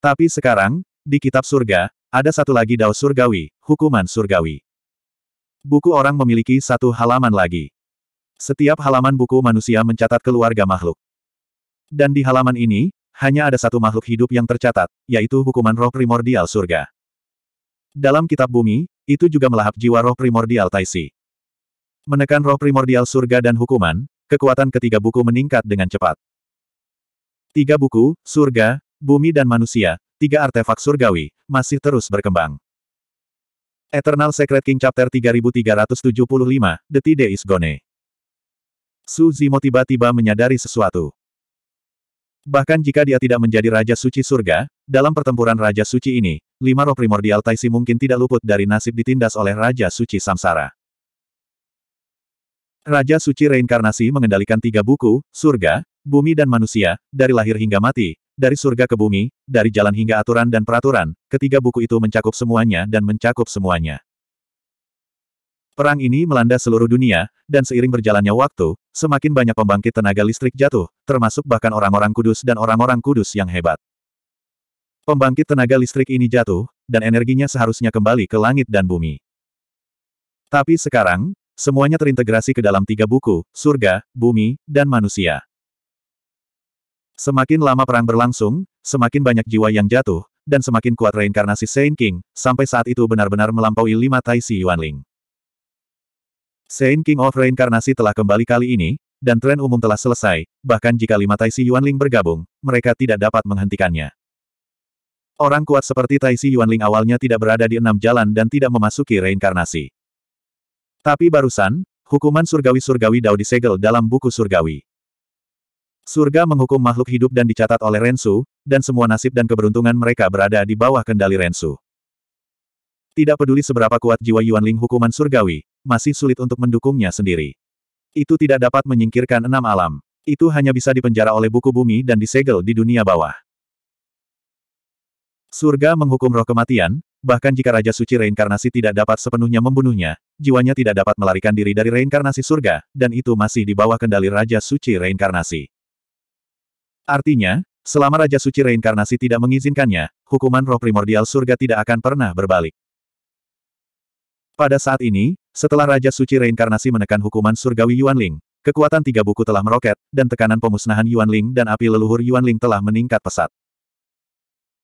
Tapi sekarang, di kitab surga, ada satu lagi dao surgawi, hukuman surgawi. Buku orang memiliki satu halaman lagi. Setiap halaman buku manusia mencatat keluarga makhluk. Dan di halaman ini, hanya ada satu makhluk hidup yang tercatat, yaitu hukuman roh primordial surga. Dalam kitab bumi, itu juga melahap jiwa roh primordial Taisi. Menekan roh primordial surga dan hukuman, kekuatan ketiga buku meningkat dengan cepat. Tiga buku, surga, bumi dan manusia, tiga artefak surgawi, masih terus berkembang. Eternal Secret King Chapter 3375, The Tide is Gone. Su Zimo tiba-tiba menyadari sesuatu. Bahkan jika dia tidak menjadi Raja Suci Surga, dalam pertempuran Raja Suci ini, lima roh primordial Taisi mungkin tidak luput dari nasib ditindas oleh Raja Suci Samsara. Raja Suci Reinkarnasi mengendalikan tiga buku, surga, bumi dan manusia, dari lahir hingga mati, dari surga ke bumi, dari jalan hingga aturan dan peraturan, ketiga buku itu mencakup semuanya dan mencakup semuanya. Perang ini melanda seluruh dunia, dan seiring berjalannya waktu, semakin banyak pembangkit tenaga listrik jatuh, termasuk bahkan orang-orang kudus dan orang-orang kudus yang hebat. Pembangkit tenaga listrik ini jatuh, dan energinya seharusnya kembali ke langit dan bumi. Tapi sekarang, semuanya terintegrasi ke dalam tiga buku, surga, bumi, dan manusia. Semakin lama perang berlangsung, semakin banyak jiwa yang jatuh, dan semakin kuat reinkarnasi Saint King, sampai saat itu benar-benar melampaui lima Tai Si Yuanling. Saint King of Reinkarnasi telah kembali kali ini, dan tren umum telah selesai, bahkan jika lima Tai Si Yuanling bergabung, mereka tidak dapat menghentikannya. Orang kuat seperti Tai Si Yuanling awalnya tidak berada di enam jalan dan tidak memasuki reinkarnasi. Tapi barusan, hukuman surgawi-surgawi Dao disegel dalam buku surgawi. Surga menghukum makhluk hidup dan dicatat oleh Rensu, dan semua nasib dan keberuntungan mereka berada di bawah kendali Rensu. Tidak peduli seberapa kuat jiwa Yuan Ling hukuman surgawi, masih sulit untuk mendukungnya sendiri. Itu tidak dapat menyingkirkan enam alam. Itu hanya bisa dipenjara oleh buku bumi dan disegel di dunia bawah. Surga menghukum roh kematian, bahkan jika Raja Suci reinkarnasi tidak dapat sepenuhnya membunuhnya, jiwanya tidak dapat melarikan diri dari reinkarnasi surga, dan itu masih di bawah kendali Raja Suci reinkarnasi. Artinya, selama Raja Suci reinkarnasi tidak mengizinkannya, hukuman roh primordial surga tidak akan pernah berbalik. Pada saat ini, setelah Raja Suci reinkarnasi menekan hukuman surgawi Yuan Ling, kekuatan tiga buku telah meroket, dan tekanan pemusnahan Yuan Ling dan api leluhur Yuan Ling telah meningkat pesat.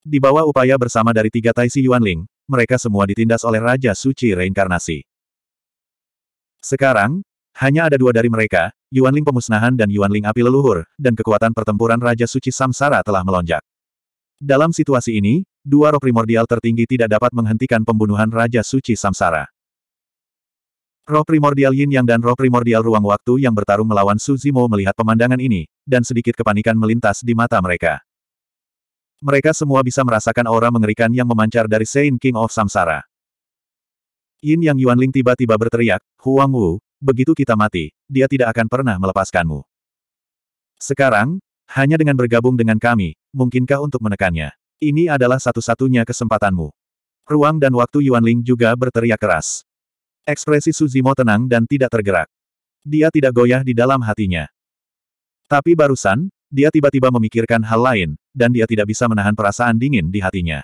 Di bawah upaya bersama dari tiga Taisi Yuan Ling, mereka semua ditindas oleh Raja Suci Reinkarnasi. Sekarang, hanya ada dua dari mereka, Yuanling pemusnahan dan Yuanling api leluhur, dan kekuatan pertempuran Raja Suci Samsara telah melonjak. Dalam situasi ini, dua roh primordial tertinggi tidak dapat menghentikan pembunuhan Raja Suci Samsara. Roh primordial Yin Yang dan roh primordial ruang waktu yang bertarung melawan Su Zimo melihat pemandangan ini, dan sedikit kepanikan melintas di mata mereka. Mereka semua bisa merasakan aura mengerikan yang memancar dari Saint King of Samsara. Yin Yang Yuanling tiba-tiba berteriak, Huang Wu, begitu kita mati, dia tidak akan pernah melepaskanmu. Sekarang, hanya dengan bergabung dengan kami, mungkinkah untuk menekannya? Ini adalah satu-satunya kesempatanmu. Ruang dan waktu Yuan Ling juga berteriak keras. Ekspresi Suzimo tenang dan tidak tergerak. Dia tidak goyah di dalam hatinya. Tapi barusan, dia tiba-tiba memikirkan hal lain, dan dia tidak bisa menahan perasaan dingin di hatinya.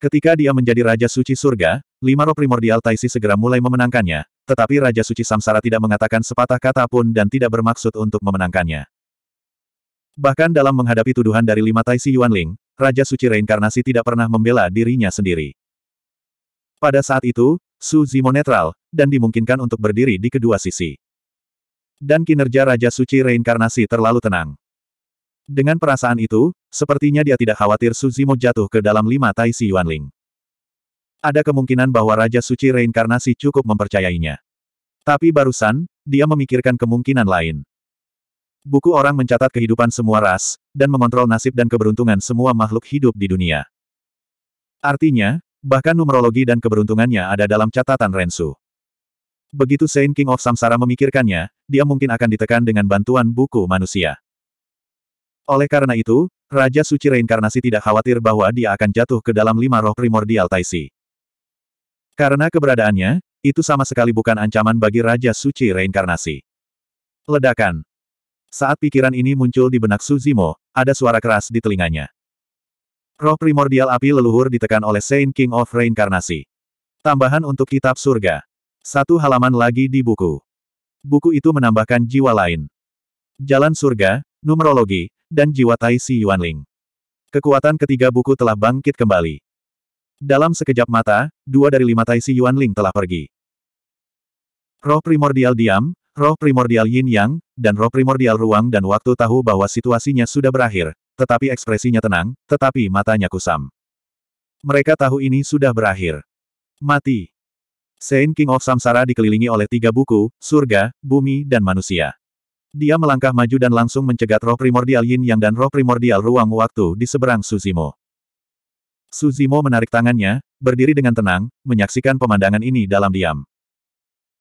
Ketika dia menjadi Raja Suci Surga, lima roh primordial Taisi segera mulai memenangkannya, tetapi Raja Suci Samsara tidak mengatakan sepatah kata pun dan tidak bermaksud untuk memenangkannya. Bahkan dalam menghadapi tuduhan dari lima Taisi Yuanling, Raja Suci Reinkarnasi tidak pernah membela dirinya sendiri. Pada saat itu, Su Zimo netral, dan dimungkinkan untuk berdiri di kedua sisi. Dan kinerja Raja Suci Reinkarnasi terlalu tenang. Dengan perasaan itu, sepertinya dia tidak khawatir Su Zimo jatuh ke dalam lima Taisi Yuanling. Ada kemungkinan bahwa Raja Suci Reinkarnasi cukup mempercayainya. Tapi barusan, dia memikirkan kemungkinan lain. Buku orang mencatat kehidupan semua ras, dan mengontrol nasib dan keberuntungan semua makhluk hidup di dunia. Artinya, bahkan numerologi dan keberuntungannya ada dalam catatan Rensu. Begitu Saint King of Samsara memikirkannya, dia mungkin akan ditekan dengan bantuan buku manusia. Oleh karena itu, Raja Suci Reinkarnasi tidak khawatir bahwa dia akan jatuh ke dalam lima roh primordial Taisi. Karena keberadaannya, itu sama sekali bukan ancaman bagi Raja Suci Reinkarnasi. Ledakan. Saat pikiran ini muncul di benak Suzimo, ada suara keras di telinganya. Roh primordial api leluhur ditekan oleh Saint King of Reinkarnasi. Tambahan untuk kitab surga. Satu halaman lagi di buku. Buku itu menambahkan jiwa lain. Jalan surga, numerologi, dan jiwa Tai Si Yuanling. Kekuatan ketiga buku telah bangkit kembali. Dalam sekejap mata, dua dari lima Tai Si Yuan Ling telah pergi. Roh primordial diam, roh primordial yin yang, dan roh primordial ruang dan waktu tahu bahwa situasinya sudah berakhir, tetapi ekspresinya tenang, tetapi matanya kusam. Mereka tahu ini sudah berakhir. Mati. Saint King of Samsara dikelilingi oleh tiga buku, surga, bumi dan manusia. Dia melangkah maju dan langsung mencegat roh primordial yin yang dan roh primordial ruang waktu di seberang Suzimo. Suzimo menarik tangannya, berdiri dengan tenang, menyaksikan pemandangan ini dalam diam.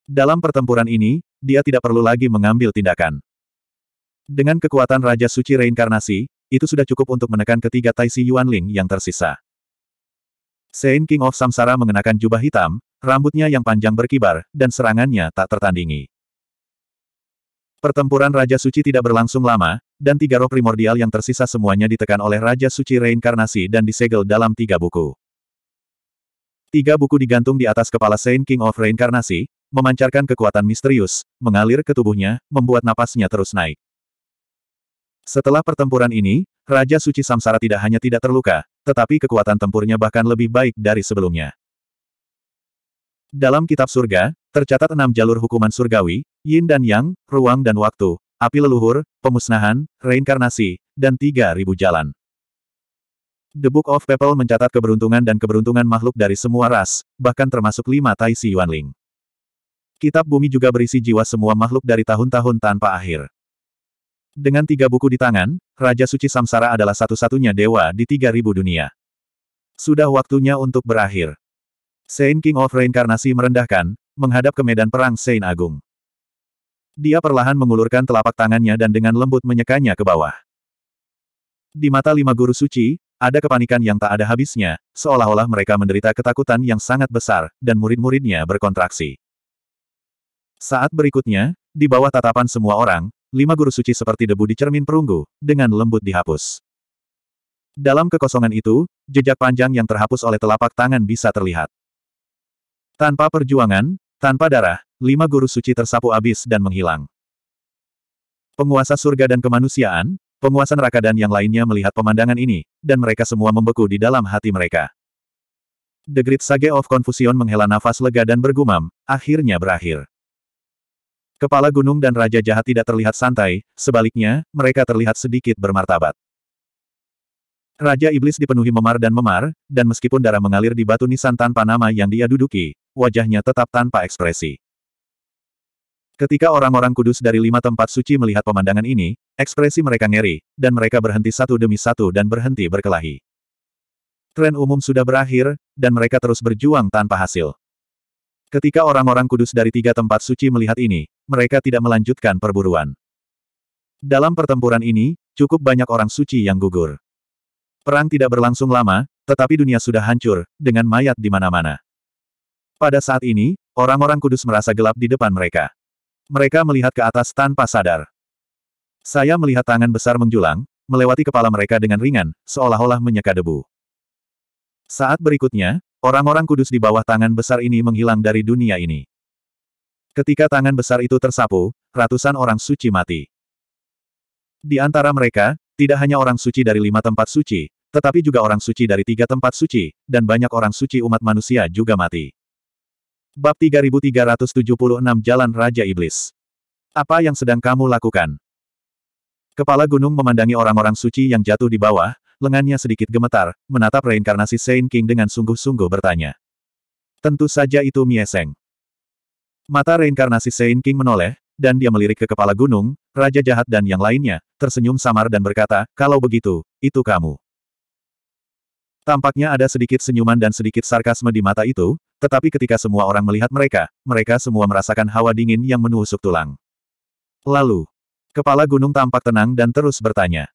Dalam pertempuran ini, dia tidak perlu lagi mengambil tindakan. Dengan kekuatan Raja Suci Reinkarnasi, itu sudah cukup untuk menekan ketiga Taisi Yuanling yang tersisa. Saint King of Samsara mengenakan jubah hitam, rambutnya yang panjang berkibar, dan serangannya tak tertandingi. Pertempuran Raja Suci tidak berlangsung lama, dan tiga roh primordial yang tersisa semuanya ditekan oleh Raja Suci Reinkarnasi dan disegel dalam tiga buku. Tiga buku digantung di atas kepala Saint King of Reinkarnasi, memancarkan kekuatan misterius, mengalir ke tubuhnya, membuat napasnya terus naik. Setelah pertempuran ini, Raja Suci Samsara tidak hanya tidak terluka, tetapi kekuatan tempurnya bahkan lebih baik dari sebelumnya. Dalam kitab surga, tercatat enam jalur hukuman surgawi, yin dan yang, ruang dan waktu, api leluhur, pemusnahan, reinkarnasi, dan tiga ribu jalan. The Book of People mencatat keberuntungan dan keberuntungan makhluk dari semua ras, bahkan termasuk lima Tai Si Yuanling. Kitab bumi juga berisi jiwa semua makhluk dari tahun-tahun tanpa akhir. Dengan tiga buku di tangan, Raja Suci Samsara adalah satu-satunya dewa di tiga ribu dunia. Sudah waktunya untuk berakhir. Saint King of Reinkarnasi merendahkan, menghadap ke medan perang Saint Agung. Dia perlahan mengulurkan telapak tangannya dan dengan lembut menyekanya ke bawah. Di mata lima guru suci, ada kepanikan yang tak ada habisnya, seolah-olah mereka menderita ketakutan yang sangat besar, dan murid-muridnya berkontraksi. Saat berikutnya, di bawah tatapan semua orang, lima guru suci seperti debu di cermin perunggu, dengan lembut dihapus. Dalam kekosongan itu, jejak panjang yang terhapus oleh telapak tangan bisa terlihat. Tanpa perjuangan, tanpa darah, lima guru suci tersapu abis dan menghilang. Penguasa surga dan kemanusiaan, penguasa neraka dan yang lainnya melihat pemandangan ini, dan mereka semua membeku di dalam hati mereka. The Great Sage of Confusion menghela nafas lega dan bergumam, akhirnya berakhir. Kepala gunung dan Raja Jahat tidak terlihat santai, sebaliknya, mereka terlihat sedikit bermartabat. Raja Iblis dipenuhi memar dan memar, dan meskipun darah mengalir di batu nisan tanpa nama yang dia duduki, wajahnya tetap tanpa ekspresi. Ketika orang-orang kudus dari lima tempat suci melihat pemandangan ini, ekspresi mereka ngeri, dan mereka berhenti satu demi satu dan berhenti berkelahi. Tren umum sudah berakhir, dan mereka terus berjuang tanpa hasil. Ketika orang-orang kudus dari tiga tempat suci melihat ini, mereka tidak melanjutkan perburuan. Dalam pertempuran ini, cukup banyak orang suci yang gugur. Perang tidak berlangsung lama, tetapi dunia sudah hancur, dengan mayat di mana-mana. Pada saat ini, orang-orang kudus merasa gelap di depan mereka. Mereka melihat ke atas tanpa sadar. Saya melihat tangan besar menjulang, melewati kepala mereka dengan ringan, seolah-olah menyeka debu. Saat berikutnya, orang-orang kudus di bawah tangan besar ini menghilang dari dunia ini. Ketika tangan besar itu tersapu, ratusan orang suci mati. Di antara mereka, tidak hanya orang suci dari lima tempat suci, tetapi juga orang suci dari tiga tempat suci, dan banyak orang suci umat manusia juga mati. Bab 3376 Jalan Raja Iblis. Apa yang sedang kamu lakukan? Kepala gunung memandangi orang-orang suci yang jatuh di bawah, lengannya sedikit gemetar, menatap reinkarnasi Saint King dengan sungguh-sungguh bertanya. Tentu saja itu Mieseng. Mata reinkarnasi Saint King menoleh, dan dia melirik ke kepala gunung, Raja Jahat dan yang lainnya, tersenyum samar dan berkata, kalau begitu, itu kamu. Tampaknya ada sedikit senyuman dan sedikit sarkasme di mata itu, tetapi ketika semua orang melihat mereka, mereka semua merasakan hawa dingin yang menusuk tulang. Lalu, kepala gunung tampak tenang dan terus bertanya.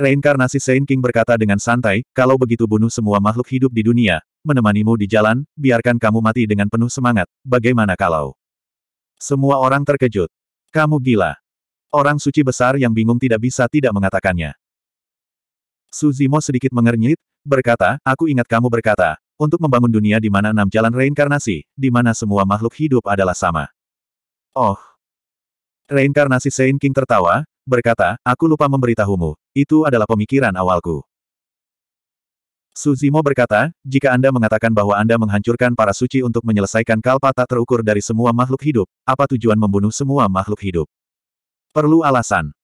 Reinkarnasi Saint King berkata dengan santai, kalau begitu bunuh semua makhluk hidup di dunia, menemanimu di jalan, biarkan kamu mati dengan penuh semangat, bagaimana kalau? Semua orang terkejut. Kamu gila. Orang suci besar yang bingung tidak bisa tidak mengatakannya. Suzimo sedikit mengernyit, berkata, aku ingat kamu berkata, untuk membangun dunia di mana enam jalan reinkarnasi, di mana semua makhluk hidup adalah sama. Oh. Reinkarnasi Saint King tertawa, berkata, aku lupa memberitahumu, itu adalah pemikiran awalku. Suzimo berkata, jika Anda mengatakan bahwa Anda menghancurkan para suci untuk menyelesaikan kalpa tak terukur dari semua makhluk hidup, apa tujuan membunuh semua makhluk hidup? Perlu alasan.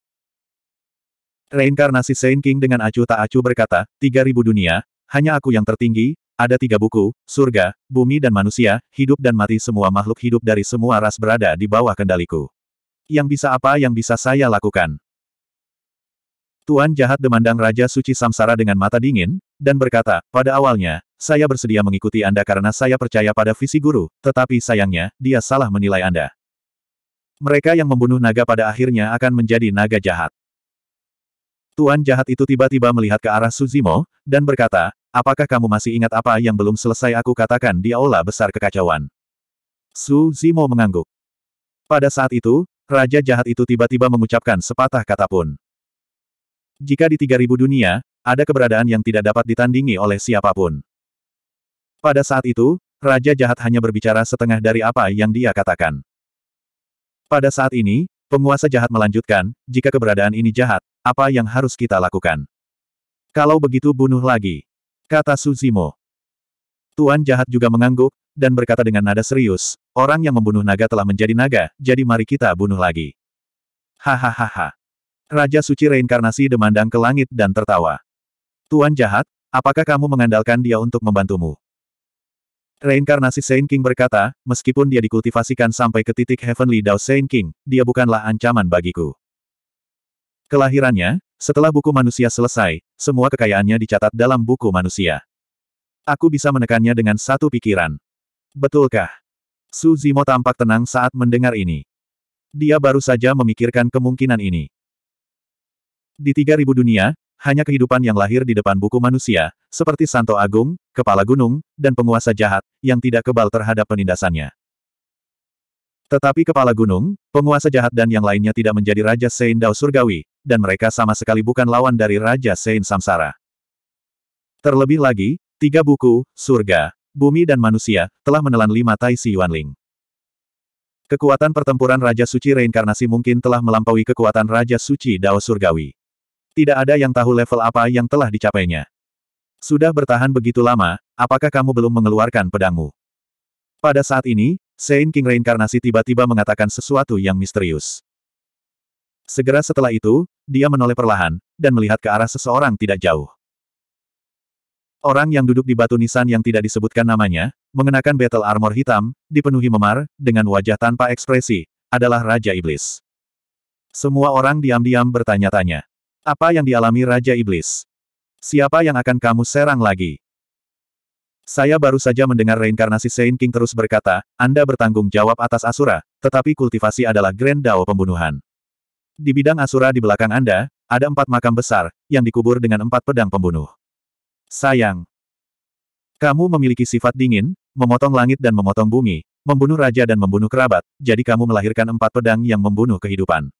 Reinkarnasi Saint King dengan acuh tak acuh berkata, tiga ribu dunia, hanya aku yang tertinggi, ada tiga buku, surga, bumi dan manusia, hidup dan mati semua makhluk hidup dari semua ras berada di bawah kendaliku. Yang bisa apa yang bisa saya lakukan? Tuan jahat demandang Raja Suci Samsara dengan mata dingin, dan berkata, pada awalnya, saya bersedia mengikuti Anda karena saya percaya pada visi guru, tetapi sayangnya, dia salah menilai Anda. Mereka yang membunuh naga pada akhirnya akan menjadi naga jahat. Tuan jahat itu tiba-tiba melihat ke arah Suzimo, dan berkata, apakah kamu masih ingat apa yang belum selesai aku katakan di aula besar kekacauan? Suzimo mengangguk. Pada saat itu, Raja jahat itu tiba-tiba mengucapkan sepatah kata pun. Jika di tiga ribu dunia, ada keberadaan yang tidak dapat ditandingi oleh siapapun. Pada saat itu, Raja jahat hanya berbicara setengah dari apa yang dia katakan. Pada saat ini, penguasa jahat melanjutkan, jika keberadaan ini jahat, apa yang harus kita lakukan? Kalau begitu bunuh lagi. Kata Suzimo. Tuan jahat juga mengangguk, dan berkata dengan nada serius, orang yang membunuh naga telah menjadi naga, jadi mari kita bunuh lagi. Hahaha. Raja suci reinkarnasi demandang ke langit dan tertawa. Tuan jahat, apakah kamu mengandalkan dia untuk membantumu? Reinkarnasi Saint King berkata, meskipun dia dikultivasikan sampai ke titik Heavenly Dao Saint King, dia bukanlah ancaman bagiku. Kelahirannya, setelah buku manusia selesai, semua kekayaannya dicatat dalam buku manusia. Aku bisa menekannya dengan satu pikiran. Betulkah? Su Zimo tampak tenang saat mendengar ini. Dia baru saja memikirkan kemungkinan ini. Di 3000 dunia, hanya kehidupan yang lahir di depan buku manusia, seperti Santo Agung, Kepala Gunung, dan penguasa jahat, yang tidak kebal terhadap penindasannya. Tetapi Kepala Gunung, penguasa jahat dan yang lainnya tidak menjadi Raja Seindau Surgawi, dan mereka sama sekali bukan lawan dari Raja Sein Samsara. Terlebih lagi, tiga buku, surga, bumi dan manusia, telah menelan lima Tai Si Yuanling. Kekuatan pertempuran Raja Suci reinkarnasi mungkin telah melampaui kekuatan Raja Suci Dao Surgawi. Tidak ada yang tahu level apa yang telah dicapainya. Sudah bertahan begitu lama, apakah kamu belum mengeluarkan pedangmu? Pada saat ini, Sein King reinkarnasi tiba-tiba mengatakan sesuatu yang misterius. Segera setelah itu, dia menoleh perlahan, dan melihat ke arah seseorang tidak jauh. Orang yang duduk di batu nisan yang tidak disebutkan namanya, mengenakan battle armor hitam, dipenuhi memar, dengan wajah tanpa ekspresi, adalah Raja Iblis. Semua orang diam-diam bertanya-tanya. Apa yang dialami Raja Iblis? Siapa yang akan kamu serang lagi? Saya baru saja mendengar reinkarnasi Saint King terus berkata, Anda bertanggung jawab atas Asura, tetapi kultivasi adalah Grand Dao pembunuhan. Di bidang Asura di belakang Anda, ada empat makam besar, yang dikubur dengan empat pedang pembunuh. Sayang. Kamu memiliki sifat dingin, memotong langit dan memotong bumi, membunuh raja dan membunuh kerabat, jadi kamu melahirkan empat pedang yang membunuh kehidupan.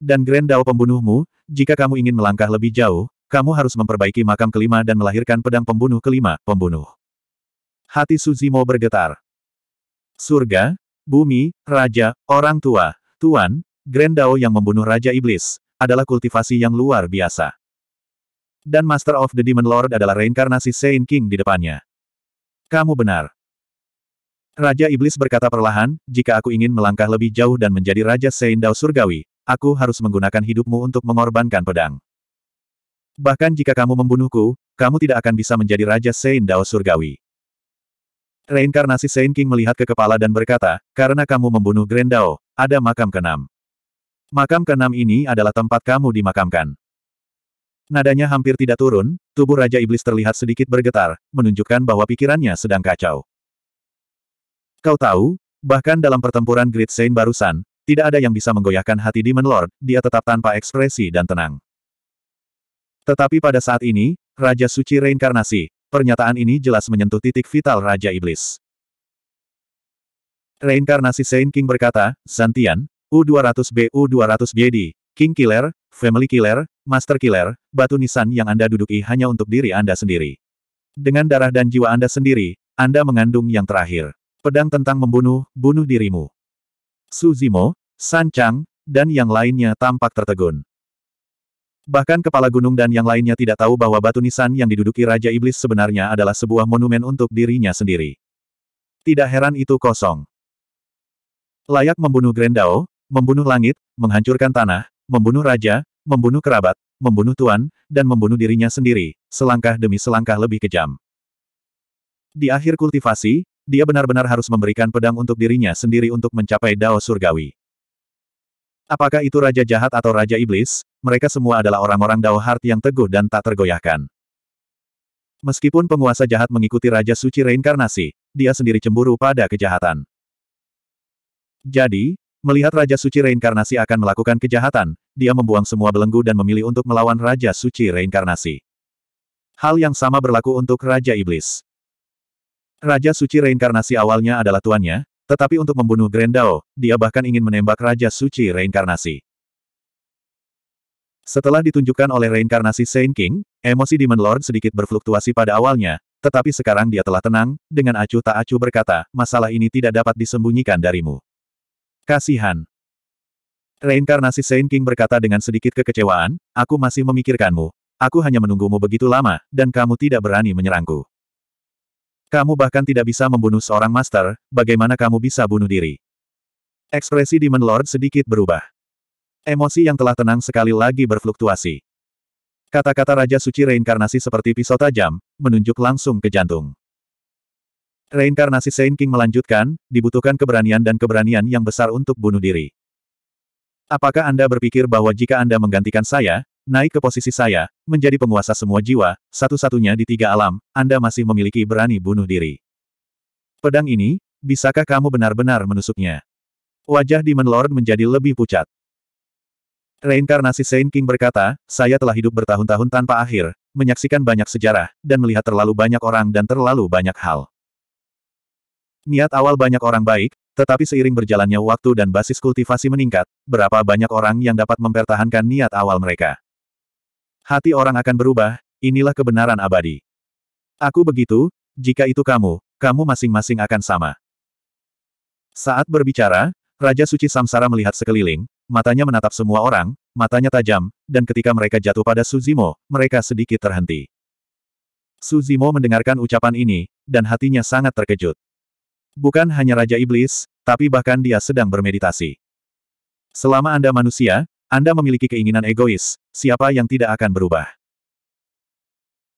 Dan Grand Dao pembunuhmu, jika kamu ingin melangkah lebih jauh, kamu harus memperbaiki makam kelima dan melahirkan pedang pembunuh kelima, pembunuh. Hati Suzimo bergetar. Surga, bumi, raja, orang tua, tuan, Grand Dao yang membunuh Raja Iblis, adalah kultivasi yang luar biasa. Dan Master of the Demon Lord adalah reinkarnasi Saint King di depannya. Kamu benar. Raja Iblis berkata perlahan, jika aku ingin melangkah lebih jauh dan menjadi Raja Saint Dao Surgawi, aku harus menggunakan hidupmu untuk mengorbankan pedang. Bahkan jika kamu membunuhku, kamu tidak akan bisa menjadi Raja Saint Dao Surgawi. Reinkarnasi Saint King melihat ke kepala dan berkata, karena kamu membunuh Grand Dao, ada makam keenam. Makam keenam ini adalah tempat kamu dimakamkan. Nadanya hampir tidak turun, tubuh Raja Iblis terlihat sedikit bergetar, menunjukkan bahwa pikirannya sedang kacau. Kau tahu, bahkan dalam pertempuran Great Saint barusan, tidak ada yang bisa menggoyahkan hati Demon Lord, dia tetap tanpa ekspresi dan tenang. Tetapi pada saat ini, Raja Suci Reinkarnasi, pernyataan ini jelas menyentuh titik vital Raja Iblis. Reinkarnasi Saint King berkata, Santian. U200B U200BD, King Killer, Family Killer, Master Killer, batu nisan yang Anda duduki hanya untuk diri Anda sendiri. Dengan darah dan jiwa Anda sendiri, Anda mengandung yang terakhir. Pedang tentang membunuh, bunuh dirimu. Suzimo, San Chang, dan yang lainnya tampak tertegun. Bahkan kepala gunung dan yang lainnya tidak tahu bahwa batu nisan yang diduduki Raja Iblis sebenarnya adalah sebuah monumen untuk dirinya sendiri. Tidak heran itu kosong. Layak membunuh Grendao, membunuh langit, menghancurkan tanah, membunuh raja, membunuh kerabat, membunuh tuan, dan membunuh dirinya sendiri, selangkah demi selangkah lebih kejam. Di akhir kultivasi, dia benar-benar harus memberikan pedang untuk dirinya sendiri untuk mencapai Dao Surgawi. Apakah itu Raja Jahat atau Raja Iblis, mereka semua adalah orang-orang Dao Hart yang teguh dan tak tergoyahkan. Meskipun penguasa jahat mengikuti Raja Suci Reinkarnasi, dia sendiri cemburu pada kejahatan. Jadi, Melihat Raja Suci Reinkarnasi akan melakukan kejahatan, dia membuang semua belenggu dan memilih untuk melawan Raja Suci Reinkarnasi. Hal yang sama berlaku untuk Raja Iblis. Raja Suci Reinkarnasi awalnya adalah tuannya, tetapi untuk membunuh Grendao, dia bahkan ingin menembak Raja Suci Reinkarnasi. Setelah ditunjukkan oleh reinkarnasi Saint King, emosi Demon Lord sedikit berfluktuasi pada awalnya, tetapi sekarang dia telah tenang, dengan acuh tak acuh berkata, masalah ini tidak dapat disembunyikan darimu. Kasihan. Reinkarnasi Saint King berkata dengan sedikit kekecewaan, aku masih memikirkanmu. Aku hanya menunggumu begitu lama, dan kamu tidak berani menyerangku. Kamu bahkan tidak bisa membunuh seorang master, bagaimana kamu bisa bunuh diri? Ekspresi Demon Lord sedikit berubah. Emosi yang telah tenang sekali lagi berfluktuasi. Kata-kata Raja Suci reinkarnasi seperti pisau tajam, menunjuk langsung ke jantung. Reinkarnasi Saint King melanjutkan, dibutuhkan keberanian dan keberanian yang besar untuk bunuh diri. Apakah Anda berpikir bahwa jika Anda menggantikan saya, naik ke posisi saya, menjadi penguasa semua jiwa, satu-satunya di tiga alam, Anda masih memiliki berani bunuh diri? Pedang ini, bisakah kamu benar-benar menusuknya? Wajah Demon Lord menjadi lebih pucat. Reinkarnasi Saint King berkata, saya telah hidup bertahun-tahun tanpa akhir, menyaksikan banyak sejarah, dan melihat terlalu banyak orang dan terlalu banyak hal. Niat awal banyak orang baik, tetapi seiring berjalannya waktu dan basis kultivasi meningkat, berapa banyak orang yang dapat mempertahankan niat awal mereka. Hati orang akan berubah, inilah kebenaran abadi. Aku begitu, jika itu kamu, kamu masing-masing akan sama. Saat berbicara, Raja Suci Samsara melihat sekeliling, matanya menatap semua orang, matanya tajam, dan ketika mereka jatuh pada Suzimo, mereka sedikit terhenti. Suzimo mendengarkan ucapan ini, dan hatinya sangat terkejut. Bukan hanya Raja Iblis, tapi bahkan dia sedang bermeditasi. Selama Anda manusia, Anda memiliki keinginan egois, siapa yang tidak akan berubah.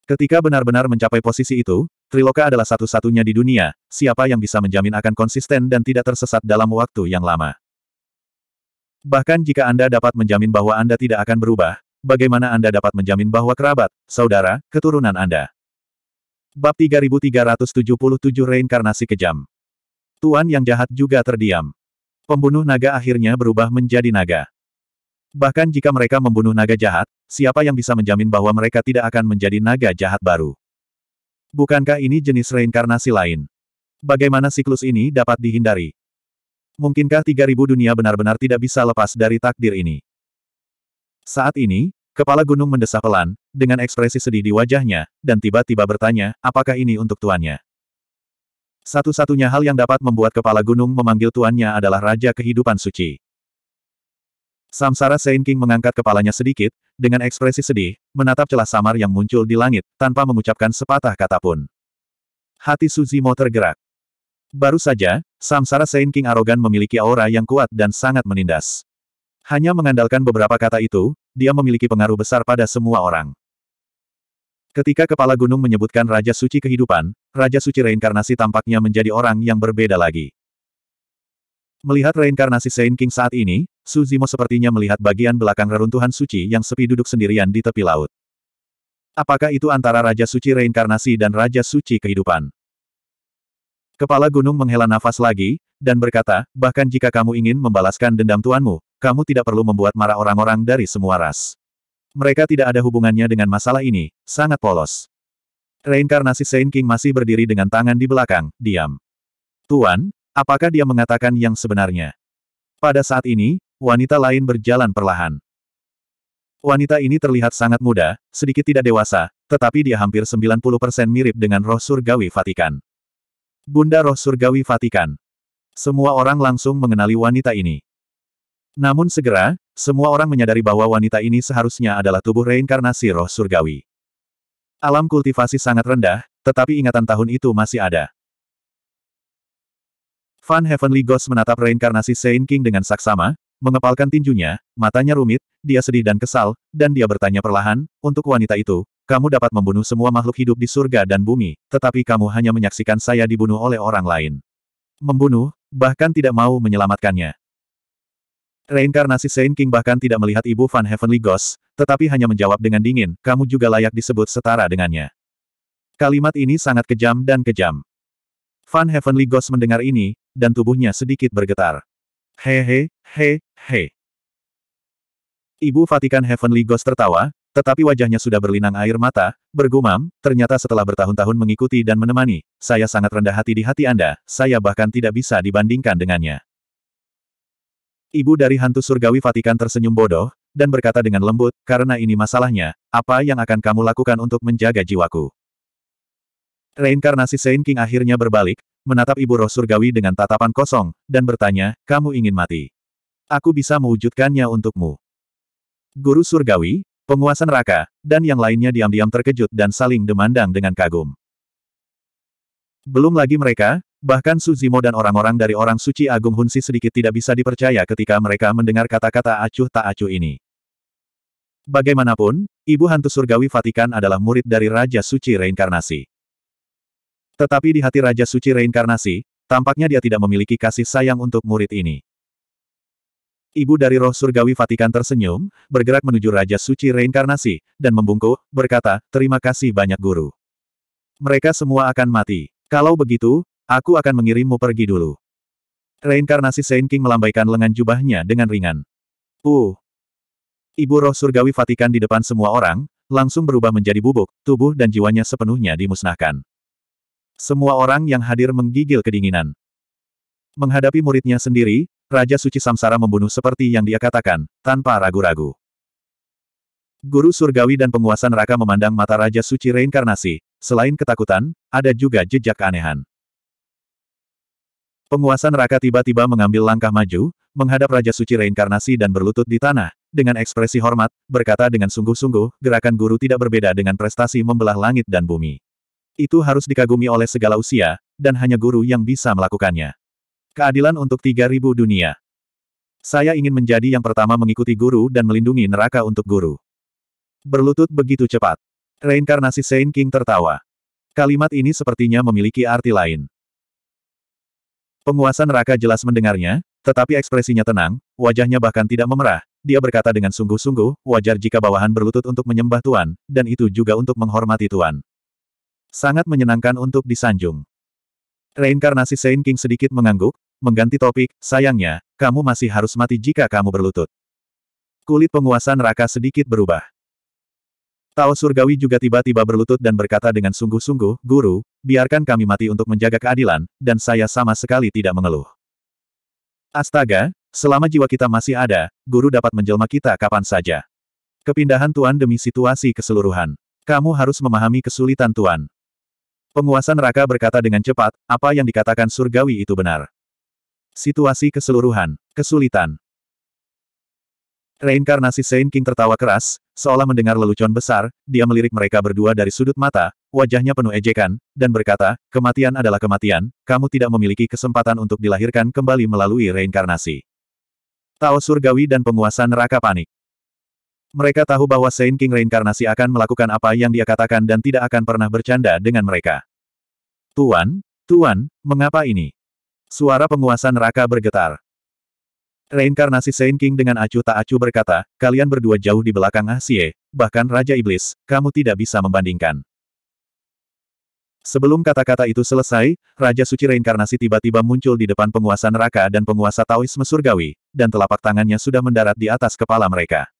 Ketika benar-benar mencapai posisi itu, Triloka adalah satu-satunya di dunia, siapa yang bisa menjamin akan konsisten dan tidak tersesat dalam waktu yang lama. Bahkan jika Anda dapat menjamin bahwa Anda tidak akan berubah, bagaimana Anda dapat menjamin bahwa kerabat, saudara, keturunan Anda? Bab 3377 Reinkarnasi Kejam Tuan yang jahat juga terdiam. Pembunuh naga akhirnya berubah menjadi naga. Bahkan jika mereka membunuh naga jahat, siapa yang bisa menjamin bahwa mereka tidak akan menjadi naga jahat baru? Bukankah ini jenis reinkarnasi lain? Bagaimana siklus ini dapat dihindari? Mungkinkah 3000 dunia benar-benar tidak bisa lepas dari takdir ini? Saat ini, kepala gunung mendesah pelan, dengan ekspresi sedih di wajahnya, dan tiba-tiba bertanya, apakah ini untuk tuannya? Satu-satunya hal yang dapat membuat kepala gunung memanggil tuannya adalah Raja Kehidupan Suci. Samsara Saint King mengangkat kepalanya sedikit, dengan ekspresi sedih, menatap celah samar yang muncul di langit, tanpa mengucapkan sepatah kata pun. Hati Suzimo tergerak. Baru saja, Samsara Saint King arogan memiliki aura yang kuat dan sangat menindas. Hanya mengandalkan beberapa kata itu, dia memiliki pengaruh besar pada semua orang. Ketika kepala gunung menyebutkan Raja Suci kehidupan, Raja Suci reinkarnasi tampaknya menjadi orang yang berbeda lagi. Melihat reinkarnasi Saint King saat ini, Suzimo sepertinya melihat bagian belakang reruntuhan suci yang sepi duduk sendirian di tepi laut. Apakah itu antara Raja Suci reinkarnasi dan Raja Suci kehidupan? Kepala gunung menghela nafas lagi, dan berkata, bahkan jika kamu ingin membalaskan dendam tuanmu, kamu tidak perlu membuat marah orang-orang dari semua ras. Mereka tidak ada hubungannya dengan masalah ini, sangat polos. Reinkarnasi Saint King masih berdiri dengan tangan di belakang, diam. Tuan, apakah dia mengatakan yang sebenarnya? Pada saat ini, wanita lain berjalan perlahan. Wanita ini terlihat sangat muda, sedikit tidak dewasa, tetapi dia hampir 90% mirip dengan roh surgawi Vatikan. Bunda roh surgawi Vatikan. Semua orang langsung mengenali wanita ini. Namun segera, semua orang menyadari bahwa wanita ini seharusnya adalah tubuh reinkarnasi roh surgawi. Alam kultivasi sangat rendah, tetapi ingatan tahun itu masih ada. Van Heavenly Ghost menatap reinkarnasi Saint King dengan saksama, mengepalkan tinjunya, matanya rumit, dia sedih dan kesal, dan dia bertanya perlahan, untuk wanita itu, kamu dapat membunuh semua makhluk hidup di surga dan bumi, tetapi kamu hanya menyaksikan saya dibunuh oleh orang lain. Membunuh, bahkan tidak mau menyelamatkannya. Reinkarnasi Saint King bahkan tidak melihat ibu Van Heavenly Ghost, tetapi hanya menjawab dengan dingin, kamu juga layak disebut setara dengannya. Kalimat ini sangat kejam dan kejam. Van Heavenly Ghost mendengar ini, dan tubuhnya sedikit bergetar. he, he, he. Ibu Vatikan Heavenly Ghost tertawa, tetapi wajahnya sudah berlinang air mata, bergumam, ternyata setelah bertahun-tahun mengikuti dan menemani, saya sangat rendah hati di hati Anda, saya bahkan tidak bisa dibandingkan dengannya. Ibu dari hantu surgawi Vatikan tersenyum bodoh, dan berkata dengan lembut, karena ini masalahnya, apa yang akan kamu lakukan untuk menjaga jiwaku? Reinkarnasi Saint King akhirnya berbalik, menatap ibu roh surgawi dengan tatapan kosong, dan bertanya, kamu ingin mati. Aku bisa mewujudkannya untukmu. Guru surgawi, penguasa neraka, dan yang lainnya diam-diam terkejut dan saling demandang dengan kagum. Belum lagi mereka, Bahkan Suzimo dan orang-orang dari orang suci Agung Hunsi sedikit tidak bisa dipercaya ketika mereka mendengar kata-kata acuh tak acuh ini. Bagaimanapun, Ibu Hantu Surgawi Vatikan adalah murid dari Raja Suci Reinkarnasi. Tetapi di hati Raja Suci Reinkarnasi, tampaknya dia tidak memiliki kasih sayang untuk murid ini. Ibu dari roh surgawi Vatikan tersenyum, bergerak menuju Raja Suci Reinkarnasi, dan membungkuk, berkata, terima kasih banyak guru. Mereka semua akan mati. Kalau begitu, Aku akan mengirimmu pergi dulu. Reinkarnasi Saint King melambaikan lengan jubahnya dengan ringan. Uh. Ibu roh surgawi Fatikan di depan semua orang, langsung berubah menjadi bubuk, tubuh dan jiwanya sepenuhnya dimusnahkan. Semua orang yang hadir menggigil kedinginan. Menghadapi muridnya sendiri, Raja Suci Samsara membunuh seperti yang dia katakan, tanpa ragu-ragu. Guru surgawi dan penguasa neraka memandang mata Raja Suci reinkarnasi, selain ketakutan, ada juga jejak keanehan. Penguasa neraka tiba-tiba mengambil langkah maju, menghadap Raja Suci Reinkarnasi dan berlutut di tanah, dengan ekspresi hormat, berkata dengan sungguh-sungguh, gerakan guru tidak berbeda dengan prestasi membelah langit dan bumi. Itu harus dikagumi oleh segala usia, dan hanya guru yang bisa melakukannya. Keadilan untuk 3000 dunia. Saya ingin menjadi yang pertama mengikuti guru dan melindungi neraka untuk guru. Berlutut begitu cepat. Reinkarnasi Saint King tertawa. Kalimat ini sepertinya memiliki arti lain. Penguasa neraka jelas mendengarnya, tetapi ekspresinya tenang, wajahnya bahkan tidak memerah. Dia berkata dengan sungguh-sungguh, wajar jika bawahan berlutut untuk menyembah Tuan, dan itu juga untuk menghormati Tuan. Sangat menyenangkan untuk disanjung. Reinkarnasi Saint King sedikit mengangguk, mengganti topik, sayangnya, kamu masih harus mati jika kamu berlutut. Kulit penguasa neraka sedikit berubah. Tao Surgawi juga tiba-tiba berlutut dan berkata dengan sungguh-sungguh, Guru, biarkan kami mati untuk menjaga keadilan, dan saya sama sekali tidak mengeluh. Astaga, selama jiwa kita masih ada, Guru dapat menjelma kita kapan saja. Kepindahan Tuan demi situasi keseluruhan. Kamu harus memahami kesulitan Tuan. Penguasa neraka berkata dengan cepat, apa yang dikatakan Surgawi itu benar. Situasi keseluruhan, kesulitan, Reinkarnasi Saint King tertawa keras, seolah mendengar lelucon besar, dia melirik mereka berdua dari sudut mata, wajahnya penuh ejekan, dan berkata, kematian adalah kematian, kamu tidak memiliki kesempatan untuk dilahirkan kembali melalui reinkarnasi. Tao Surgawi dan penguasa neraka panik. Mereka tahu bahwa Saint King reinkarnasi akan melakukan apa yang dia katakan dan tidak akan pernah bercanda dengan mereka. Tuan, Tuan, mengapa ini? Suara penguasa neraka bergetar. Reinkarnasi Saint King dengan acu tak acu berkata, kalian berdua jauh di belakang Ah bahkan Raja Iblis, kamu tidak bisa membandingkan. Sebelum kata-kata itu selesai, Raja Suci Reinkarnasi tiba-tiba muncul di depan penguasa neraka dan penguasa Taoisme Surgawi, dan telapak tangannya sudah mendarat di atas kepala mereka.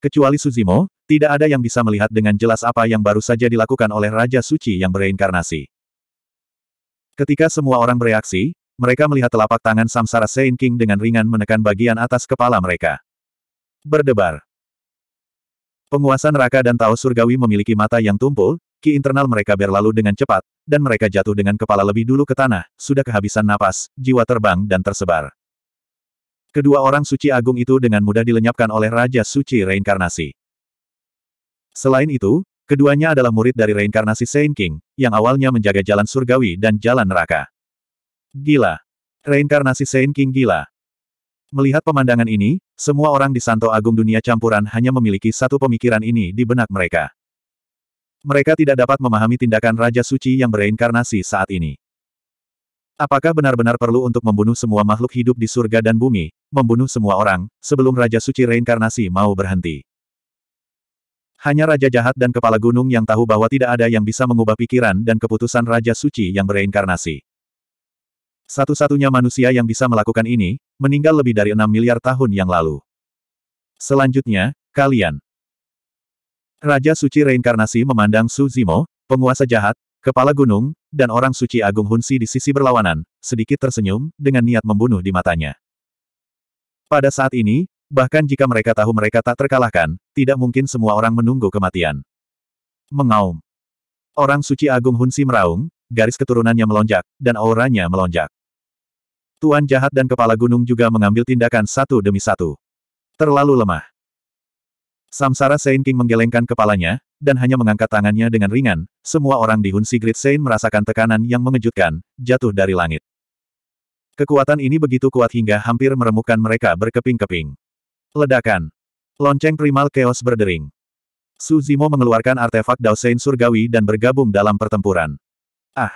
Kecuali Suzimo, tidak ada yang bisa melihat dengan jelas apa yang baru saja dilakukan oleh Raja Suci yang bereinkarnasi. Ketika semua orang bereaksi, mereka melihat telapak tangan Samsara Saint King dengan ringan menekan bagian atas kepala mereka. Berdebar. Penguasa neraka dan Tao Surgawi memiliki mata yang tumpul, ki internal mereka berlalu dengan cepat, dan mereka jatuh dengan kepala lebih dulu ke tanah, sudah kehabisan napas, jiwa terbang dan tersebar. Kedua orang suci agung itu dengan mudah dilenyapkan oleh Raja Suci Reinkarnasi. Selain itu, keduanya adalah murid dari reinkarnasi Saint King, yang awalnya menjaga jalan surgawi dan jalan neraka. Gila. Reinkarnasi Saint King gila. Melihat pemandangan ini, semua orang di Santo Agung dunia campuran hanya memiliki satu pemikiran ini di benak mereka. Mereka tidak dapat memahami tindakan Raja Suci yang bereinkarnasi saat ini. Apakah benar-benar perlu untuk membunuh semua makhluk hidup di surga dan bumi, membunuh semua orang, sebelum Raja Suci reinkarnasi mau berhenti? Hanya Raja Jahat dan Kepala Gunung yang tahu bahwa tidak ada yang bisa mengubah pikiran dan keputusan Raja Suci yang bereinkarnasi. Satu-satunya manusia yang bisa melakukan ini, meninggal lebih dari 6 miliar tahun yang lalu. Selanjutnya, kalian. Raja Suci Reinkarnasi memandang Su Zimo, penguasa jahat, kepala gunung, dan orang suci Agung Hunsi di sisi berlawanan, sedikit tersenyum, dengan niat membunuh di matanya. Pada saat ini, bahkan jika mereka tahu mereka tak terkalahkan, tidak mungkin semua orang menunggu kematian. Mengaum. Orang suci Agung Hunsi meraung, garis keturunannya melonjak, dan auranya melonjak. Tuan jahat dan kepala gunung juga mengambil tindakan satu demi satu. Terlalu lemah. Samsara Sein King menggelengkan kepalanya, dan hanya mengangkat tangannya dengan ringan, semua orang di Hun Sigrid Sein merasakan tekanan yang mengejutkan, jatuh dari langit. Kekuatan ini begitu kuat hingga hampir meremukkan mereka berkeping-keping. Ledakan. Lonceng primal chaos berdering. Suzimo mengeluarkan artefak Dao Sein surgawi dan bergabung dalam pertempuran. Ah!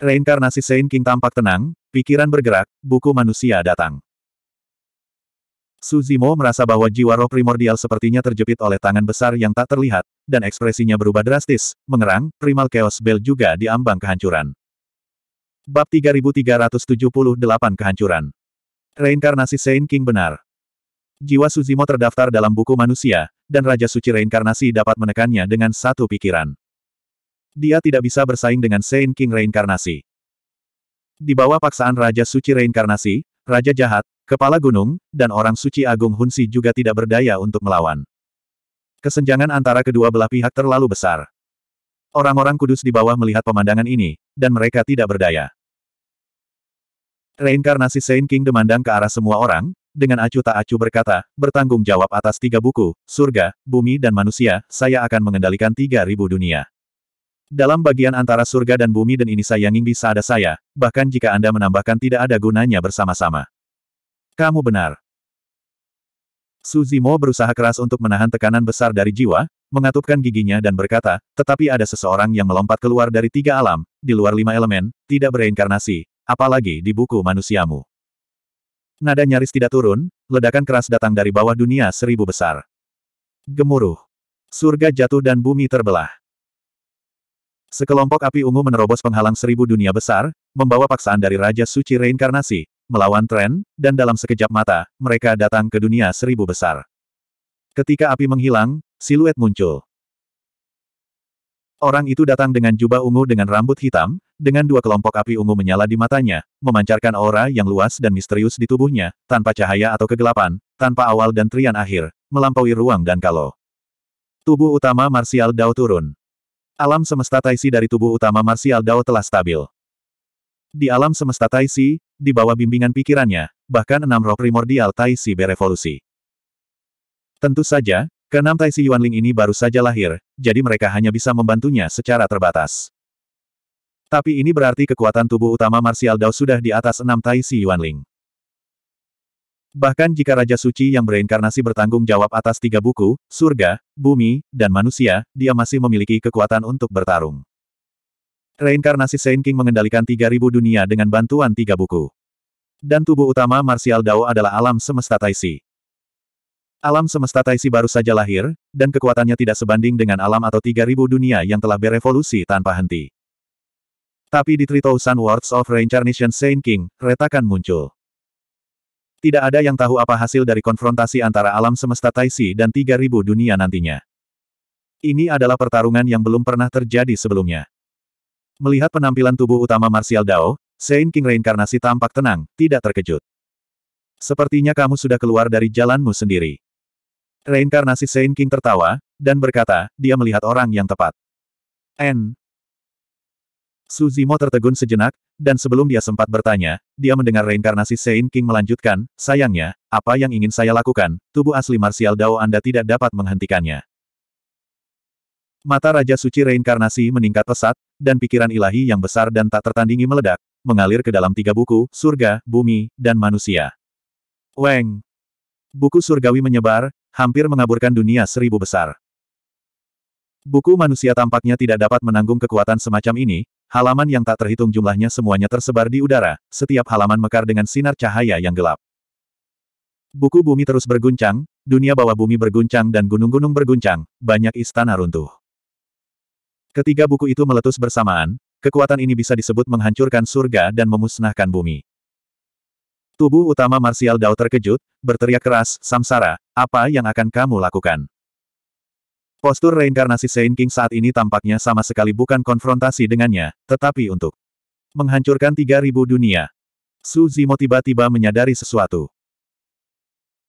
Reinkarnasi Sein King tampak tenang, Pikiran bergerak, buku manusia datang. Suzimo merasa bahwa jiwa roh primordial sepertinya terjepit oleh tangan besar yang tak terlihat, dan ekspresinya berubah drastis, mengerang, primal chaos bell juga diambang kehancuran. Bab 3378 Kehancuran Reinkarnasi Saint King benar. Jiwa Suzimo terdaftar dalam buku manusia, dan Raja Suci Reinkarnasi dapat menekannya dengan satu pikiran. Dia tidak bisa bersaing dengan Saint King Reinkarnasi. Di bawah paksaan Raja Suci Reinkarnasi, Raja Jahat, Kepala Gunung, dan Orang Suci Agung Hunsi juga tidak berdaya untuk melawan. Kesenjangan antara kedua belah pihak terlalu besar. Orang-orang kudus di bawah melihat pemandangan ini, dan mereka tidak berdaya. Reinkarnasi Saint King demandang ke arah semua orang, dengan acuh tak acuh berkata, bertanggung jawab atas tiga buku, surga, bumi dan manusia, saya akan mengendalikan tiga ribu dunia. Dalam bagian antara surga dan bumi dan ini sayangin bisa ada saya, bahkan jika Anda menambahkan tidak ada gunanya bersama-sama. Kamu benar. Suzimo berusaha keras untuk menahan tekanan besar dari jiwa, mengatupkan giginya dan berkata, tetapi ada seseorang yang melompat keluar dari tiga alam, di luar lima elemen, tidak bereinkarnasi, apalagi di buku manusiamu. Nada nyaris tidak turun, ledakan keras datang dari bawah dunia seribu besar. Gemuruh. Surga jatuh dan bumi terbelah. Sekelompok api ungu menerobos penghalang seribu dunia besar, membawa paksaan dari Raja Suci Reinkarnasi, melawan tren, dan dalam sekejap mata, mereka datang ke dunia seribu besar. Ketika api menghilang, siluet muncul. Orang itu datang dengan jubah ungu dengan rambut hitam, dengan dua kelompok api ungu menyala di matanya, memancarkan aura yang luas dan misterius di tubuhnya, tanpa cahaya atau kegelapan, tanpa awal dan trian akhir, melampaui ruang dan kalau. Tubuh utama Marsial Dao turun. Alam semesta Taisi dari tubuh utama Marsial Dao telah stabil. Di alam semesta Taisi, di bawah bimbingan pikirannya, bahkan enam roh primordial Taisi berevolusi. Tentu saja, keenam Taisi Yuanling ini baru saja lahir, jadi mereka hanya bisa membantunya secara terbatas. Tapi ini berarti kekuatan tubuh utama Marsial Dao sudah di atas enam Taisi Yuanling. Bahkan jika Raja Suci yang bereinkarnasi bertanggung jawab atas tiga buku, surga, bumi, dan manusia, dia masih memiliki kekuatan untuk bertarung. Reinkarnasi Saint King mengendalikan 3000 dunia dengan bantuan tiga buku. Dan tubuh utama Martial Dao adalah alam semesta Taisi. Alam semesta Taisi baru saja lahir, dan kekuatannya tidak sebanding dengan alam atau 3000 dunia yang telah berevolusi tanpa henti. Tapi di Tritousan Words of Reincarnation Saint King, retakan muncul. Tidak ada yang tahu apa hasil dari konfrontasi antara alam semesta Taisi dan 3000 dunia nantinya. Ini adalah pertarungan yang belum pernah terjadi sebelumnya. Melihat penampilan tubuh utama Martial Dao, Saint King reinkarnasi tampak tenang, tidak terkejut. Sepertinya kamu sudah keluar dari jalanmu sendiri. Reinkarnasi Saint King tertawa, dan berkata, dia melihat orang yang tepat. N, Suzimo tertegun sejenak, dan sebelum dia sempat bertanya, dia mendengar reinkarnasi Sein King melanjutkan, sayangnya, apa yang ingin saya lakukan, tubuh asli Martial Dao Anda tidak dapat menghentikannya. Mata Raja Suci reinkarnasi meningkat pesat, dan pikiran ilahi yang besar dan tak tertandingi meledak, mengalir ke dalam tiga buku, surga, bumi, dan manusia. Weng! Buku surgawi menyebar, hampir mengaburkan dunia seribu besar. Buku manusia tampaknya tidak dapat menanggung kekuatan semacam ini, halaman yang tak terhitung jumlahnya semuanya tersebar di udara, setiap halaman mekar dengan sinar cahaya yang gelap. Buku bumi terus berguncang, dunia bawah bumi berguncang dan gunung-gunung berguncang, banyak istana runtuh. Ketiga buku itu meletus bersamaan, kekuatan ini bisa disebut menghancurkan surga dan memusnahkan bumi. Tubuh utama Martial Dao terkejut, berteriak keras, Samsara, apa yang akan kamu lakukan? Postur reinkarnasi Saint King saat ini tampaknya sama sekali bukan konfrontasi dengannya, tetapi untuk menghancurkan 3000 dunia. Su Zimo tiba-tiba menyadari sesuatu.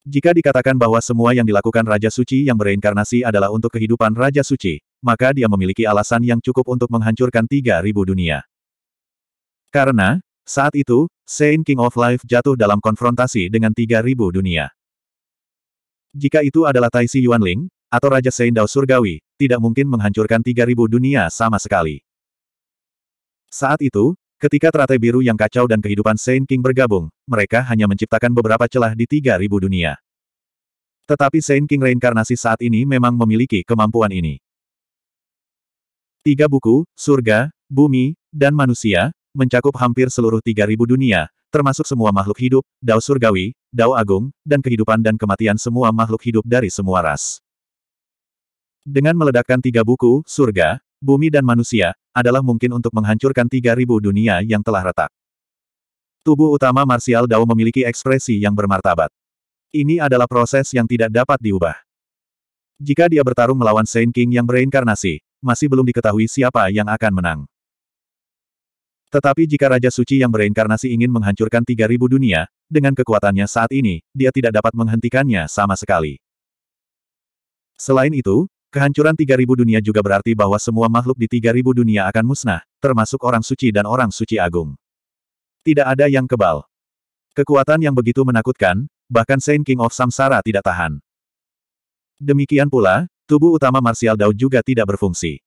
Jika dikatakan bahwa semua yang dilakukan Raja Suci yang bereinkarnasi adalah untuk kehidupan Raja Suci, maka dia memiliki alasan yang cukup untuk menghancurkan 3000 dunia. Karena, saat itu, Saint King of Life jatuh dalam konfrontasi dengan 3000 dunia. Jika itu adalah Tai Si Yuanling, atau Raja Seindao Surgawi, tidak mungkin menghancurkan 3.000 dunia sama sekali. Saat itu, ketika teratai biru yang kacau dan kehidupan Saint King bergabung, mereka hanya menciptakan beberapa celah di 3.000 dunia. Tetapi Saint King reinkarnasi saat ini memang memiliki kemampuan ini. Tiga buku, surga, bumi, dan manusia, mencakup hampir seluruh 3.000 dunia, termasuk semua makhluk hidup, dao surgawi, dao agung, dan kehidupan dan kematian semua makhluk hidup dari semua ras. Dengan meledakkan tiga buku, surga, bumi dan manusia, adalah mungkin untuk menghancurkan 3.000 dunia yang telah retak. Tubuh utama Martial Dao memiliki ekspresi yang bermartabat. Ini adalah proses yang tidak dapat diubah. Jika dia bertarung melawan Saint King yang bereinkarnasi, masih belum diketahui siapa yang akan menang. Tetapi jika Raja Suci yang bereinkarnasi ingin menghancurkan 3.000 dunia, dengan kekuatannya saat ini, dia tidak dapat menghentikannya sama sekali. Selain itu, Kehancuran 3000 dunia juga berarti bahwa semua makhluk di 3000 dunia akan musnah, termasuk orang suci dan orang suci agung. Tidak ada yang kebal. Kekuatan yang begitu menakutkan, bahkan Saint King of Samsara tidak tahan. Demikian pula, tubuh utama Martial Dao juga tidak berfungsi.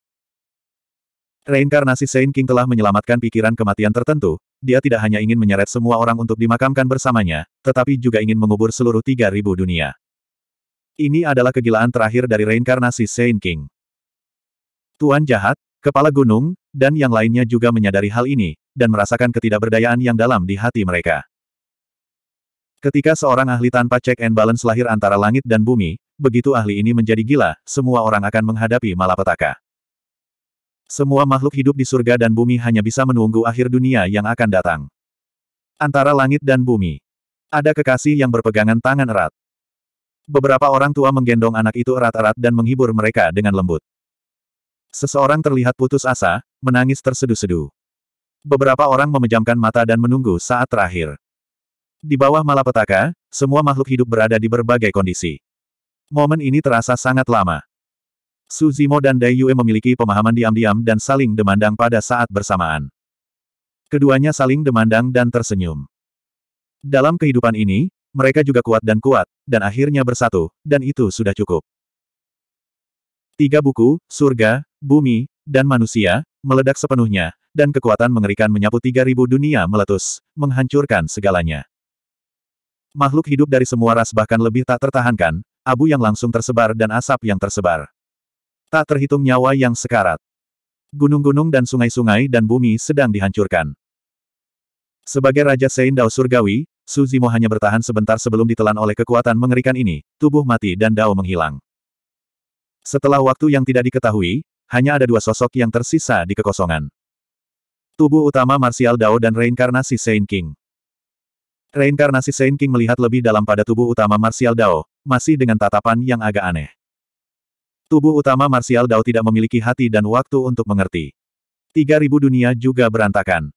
Reinkarnasi Saint King telah menyelamatkan pikiran kematian tertentu, dia tidak hanya ingin menyeret semua orang untuk dimakamkan bersamanya, tetapi juga ingin mengubur seluruh 3000 dunia. Ini adalah kegilaan terakhir dari reinkarnasi Saint King. Tuan jahat, kepala gunung, dan yang lainnya juga menyadari hal ini, dan merasakan ketidakberdayaan yang dalam di hati mereka. Ketika seorang ahli tanpa check and balance lahir antara langit dan bumi, begitu ahli ini menjadi gila, semua orang akan menghadapi malapetaka. Semua makhluk hidup di surga dan bumi hanya bisa menunggu akhir dunia yang akan datang. Antara langit dan bumi. Ada kekasih yang berpegangan tangan erat. Beberapa orang tua menggendong anak itu erat-erat dan menghibur mereka dengan lembut. Seseorang terlihat putus asa, menangis tersedu-sedu. Beberapa orang memejamkan mata dan menunggu saat terakhir. Di bawah malapetaka, semua makhluk hidup berada di berbagai kondisi. Momen ini terasa sangat lama. Suzimo dan Dai Yue memiliki pemahaman diam-diam dan saling demandang pada saat bersamaan. Keduanya saling demandang dan tersenyum. Dalam kehidupan ini, mereka juga kuat dan kuat, dan akhirnya bersatu, dan itu sudah cukup. Tiga buku, surga, bumi, dan manusia, meledak sepenuhnya, dan kekuatan mengerikan menyapu tiga ribu dunia meletus, menghancurkan segalanya. Makhluk hidup dari semua ras bahkan lebih tak tertahankan, abu yang langsung tersebar dan asap yang tersebar. Tak terhitung nyawa yang sekarat. Gunung-gunung dan sungai-sungai dan bumi sedang dihancurkan. Sebagai Raja Seindau Surgawi, Suzimo hanya bertahan sebentar sebelum ditelan oleh kekuatan mengerikan ini, tubuh mati dan Dao menghilang. Setelah waktu yang tidak diketahui, hanya ada dua sosok yang tersisa di kekosongan. Tubuh utama Martial Dao dan reinkarnasi Saint King. Reinkarnasi Saint King melihat lebih dalam pada tubuh utama Martial Dao, masih dengan tatapan yang agak aneh. Tubuh utama Martial Dao tidak memiliki hati dan waktu untuk mengerti. Tiga ribu dunia juga berantakan.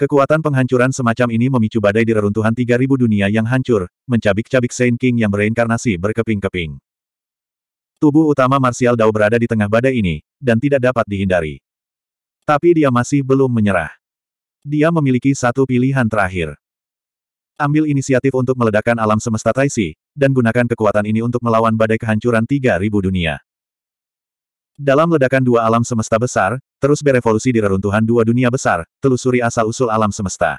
Kekuatan penghancuran semacam ini memicu badai di reruntuhan 3000 dunia yang hancur, mencabik-cabik Saint King yang bereinkarnasi berkeping-keping. Tubuh utama Martial Dao berada di tengah badai ini, dan tidak dapat dihindari. Tapi dia masih belum menyerah. Dia memiliki satu pilihan terakhir. Ambil inisiatif untuk meledakkan alam semesta Taisi, dan gunakan kekuatan ini untuk melawan badai kehancuran 3000 dunia. Dalam ledakan dua alam semesta besar, terus berevolusi di reruntuhan dua dunia besar, telusuri asal-usul alam semesta.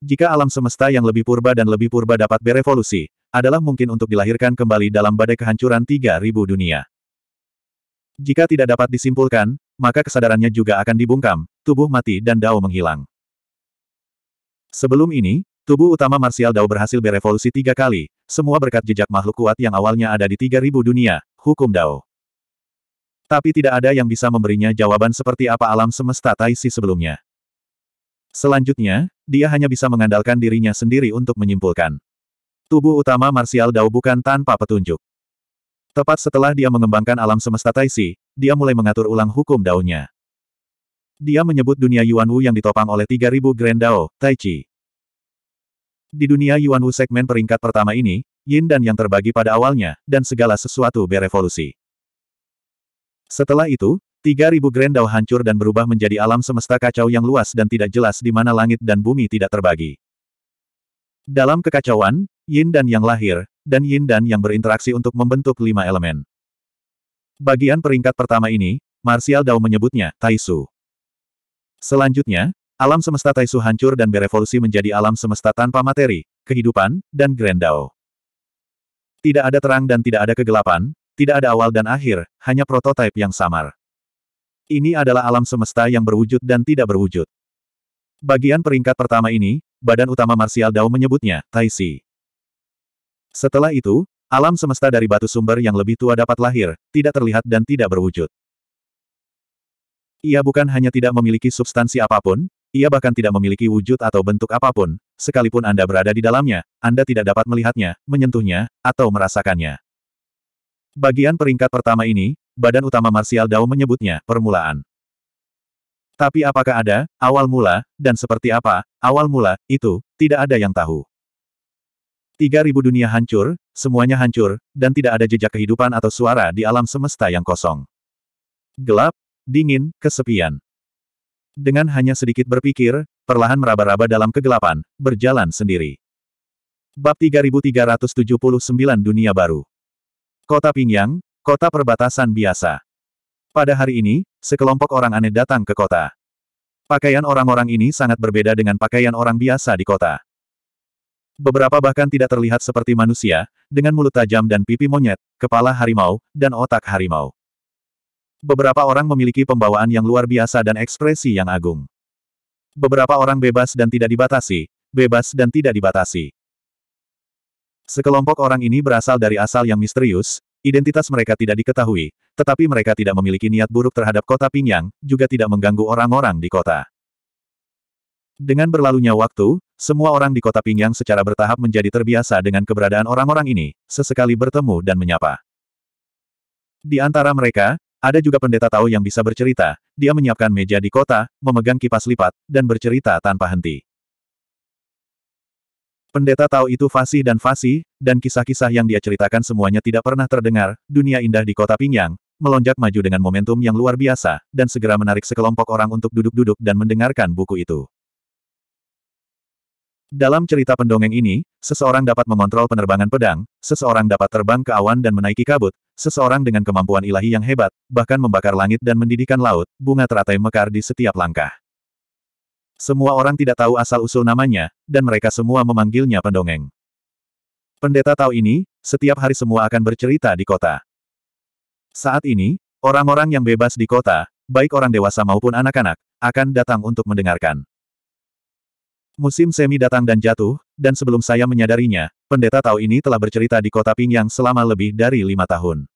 Jika alam semesta yang lebih purba dan lebih purba dapat berevolusi, adalah mungkin untuk dilahirkan kembali dalam badai kehancuran 3000 dunia. Jika tidak dapat disimpulkan, maka kesadarannya juga akan dibungkam, tubuh mati dan dao menghilang. Sebelum ini, tubuh utama Martial Dao berhasil berevolusi tiga kali, semua berkat jejak makhluk kuat yang awalnya ada di 3000 dunia, hukum Dao. Tapi tidak ada yang bisa memberinya jawaban seperti apa alam semesta Taisi sebelumnya. Selanjutnya, dia hanya bisa mengandalkan dirinya sendiri untuk menyimpulkan. Tubuh utama Martial Dao bukan tanpa petunjuk. Tepat setelah dia mengembangkan alam semesta Taisi, dia mulai mengatur ulang hukum daunnya. Dia menyebut dunia Yuan Wu yang ditopang oleh 3000 Grand Dao, Tai Chi. Di dunia Yuan Wu segmen peringkat pertama ini, Yin dan Yang terbagi pada awalnya, dan segala sesuatu berevolusi. Setelah itu, 3000 Grendau hancur dan berubah menjadi alam semesta kacau yang luas dan tidak jelas di mana langit dan bumi tidak terbagi. Dalam kekacauan, yin dan yang lahir, dan yin dan yang berinteraksi untuk membentuk lima elemen. Bagian peringkat pertama ini, Martial Dao menyebutnya Taisu. Selanjutnya, alam semesta Taisu hancur dan berevolusi menjadi alam semesta tanpa materi, kehidupan, dan Grendau. Tidak ada terang dan tidak ada kegelapan, tidak ada awal dan akhir, hanya prototipe yang samar. Ini adalah alam semesta yang berwujud dan tidak berwujud. Bagian peringkat pertama ini, badan utama Marsial Dao menyebutnya, Taisi. Setelah itu, alam semesta dari batu sumber yang lebih tua dapat lahir, tidak terlihat dan tidak berwujud. Ia bukan hanya tidak memiliki substansi apapun, ia bahkan tidak memiliki wujud atau bentuk apapun, sekalipun Anda berada di dalamnya, Anda tidak dapat melihatnya, menyentuhnya, atau merasakannya. Bagian peringkat pertama ini, badan utama Marsial Dao menyebutnya permulaan. Tapi apakah ada, awal mula, dan seperti apa, awal mula, itu, tidak ada yang tahu. Tiga ribu dunia hancur, semuanya hancur, dan tidak ada jejak kehidupan atau suara di alam semesta yang kosong. Gelap, dingin, kesepian. Dengan hanya sedikit berpikir, perlahan meraba-raba dalam kegelapan, berjalan sendiri. Bab 3379 Dunia Baru Kota Pingyang, kota perbatasan biasa. Pada hari ini, sekelompok orang aneh datang ke kota. Pakaian orang-orang ini sangat berbeda dengan pakaian orang biasa di kota. Beberapa bahkan tidak terlihat seperti manusia, dengan mulut tajam dan pipi monyet, kepala harimau, dan otak harimau. Beberapa orang memiliki pembawaan yang luar biasa dan ekspresi yang agung. Beberapa orang bebas dan tidak dibatasi, bebas dan tidak dibatasi. Sekelompok orang ini berasal dari asal yang misterius, identitas mereka tidak diketahui, tetapi mereka tidak memiliki niat buruk terhadap kota Pingyang, juga tidak mengganggu orang-orang di kota. Dengan berlalunya waktu, semua orang di kota Pingyang secara bertahap menjadi terbiasa dengan keberadaan orang-orang ini, sesekali bertemu dan menyapa. Di antara mereka, ada juga pendeta tahu yang bisa bercerita, dia menyiapkan meja di kota, memegang kipas lipat, dan bercerita tanpa henti. Pendeta tahu itu fasih dan fasih, dan kisah-kisah yang dia ceritakan semuanya tidak pernah terdengar, dunia indah di kota Pingyang, melonjak maju dengan momentum yang luar biasa, dan segera menarik sekelompok orang untuk duduk-duduk dan mendengarkan buku itu. Dalam cerita pendongeng ini, seseorang dapat mengontrol penerbangan pedang, seseorang dapat terbang ke awan dan menaiki kabut, seseorang dengan kemampuan ilahi yang hebat, bahkan membakar langit dan mendidihkan laut, bunga teratai mekar di setiap langkah. Semua orang tidak tahu asal-usul namanya, dan mereka semua memanggilnya pendongeng. Pendeta tahu ini, setiap hari semua akan bercerita di kota. Saat ini, orang-orang yang bebas di kota, baik orang dewasa maupun anak-anak, akan datang untuk mendengarkan. Musim semi datang dan jatuh, dan sebelum saya menyadarinya, pendeta tahu ini telah bercerita di kota Pingyang selama lebih dari lima tahun.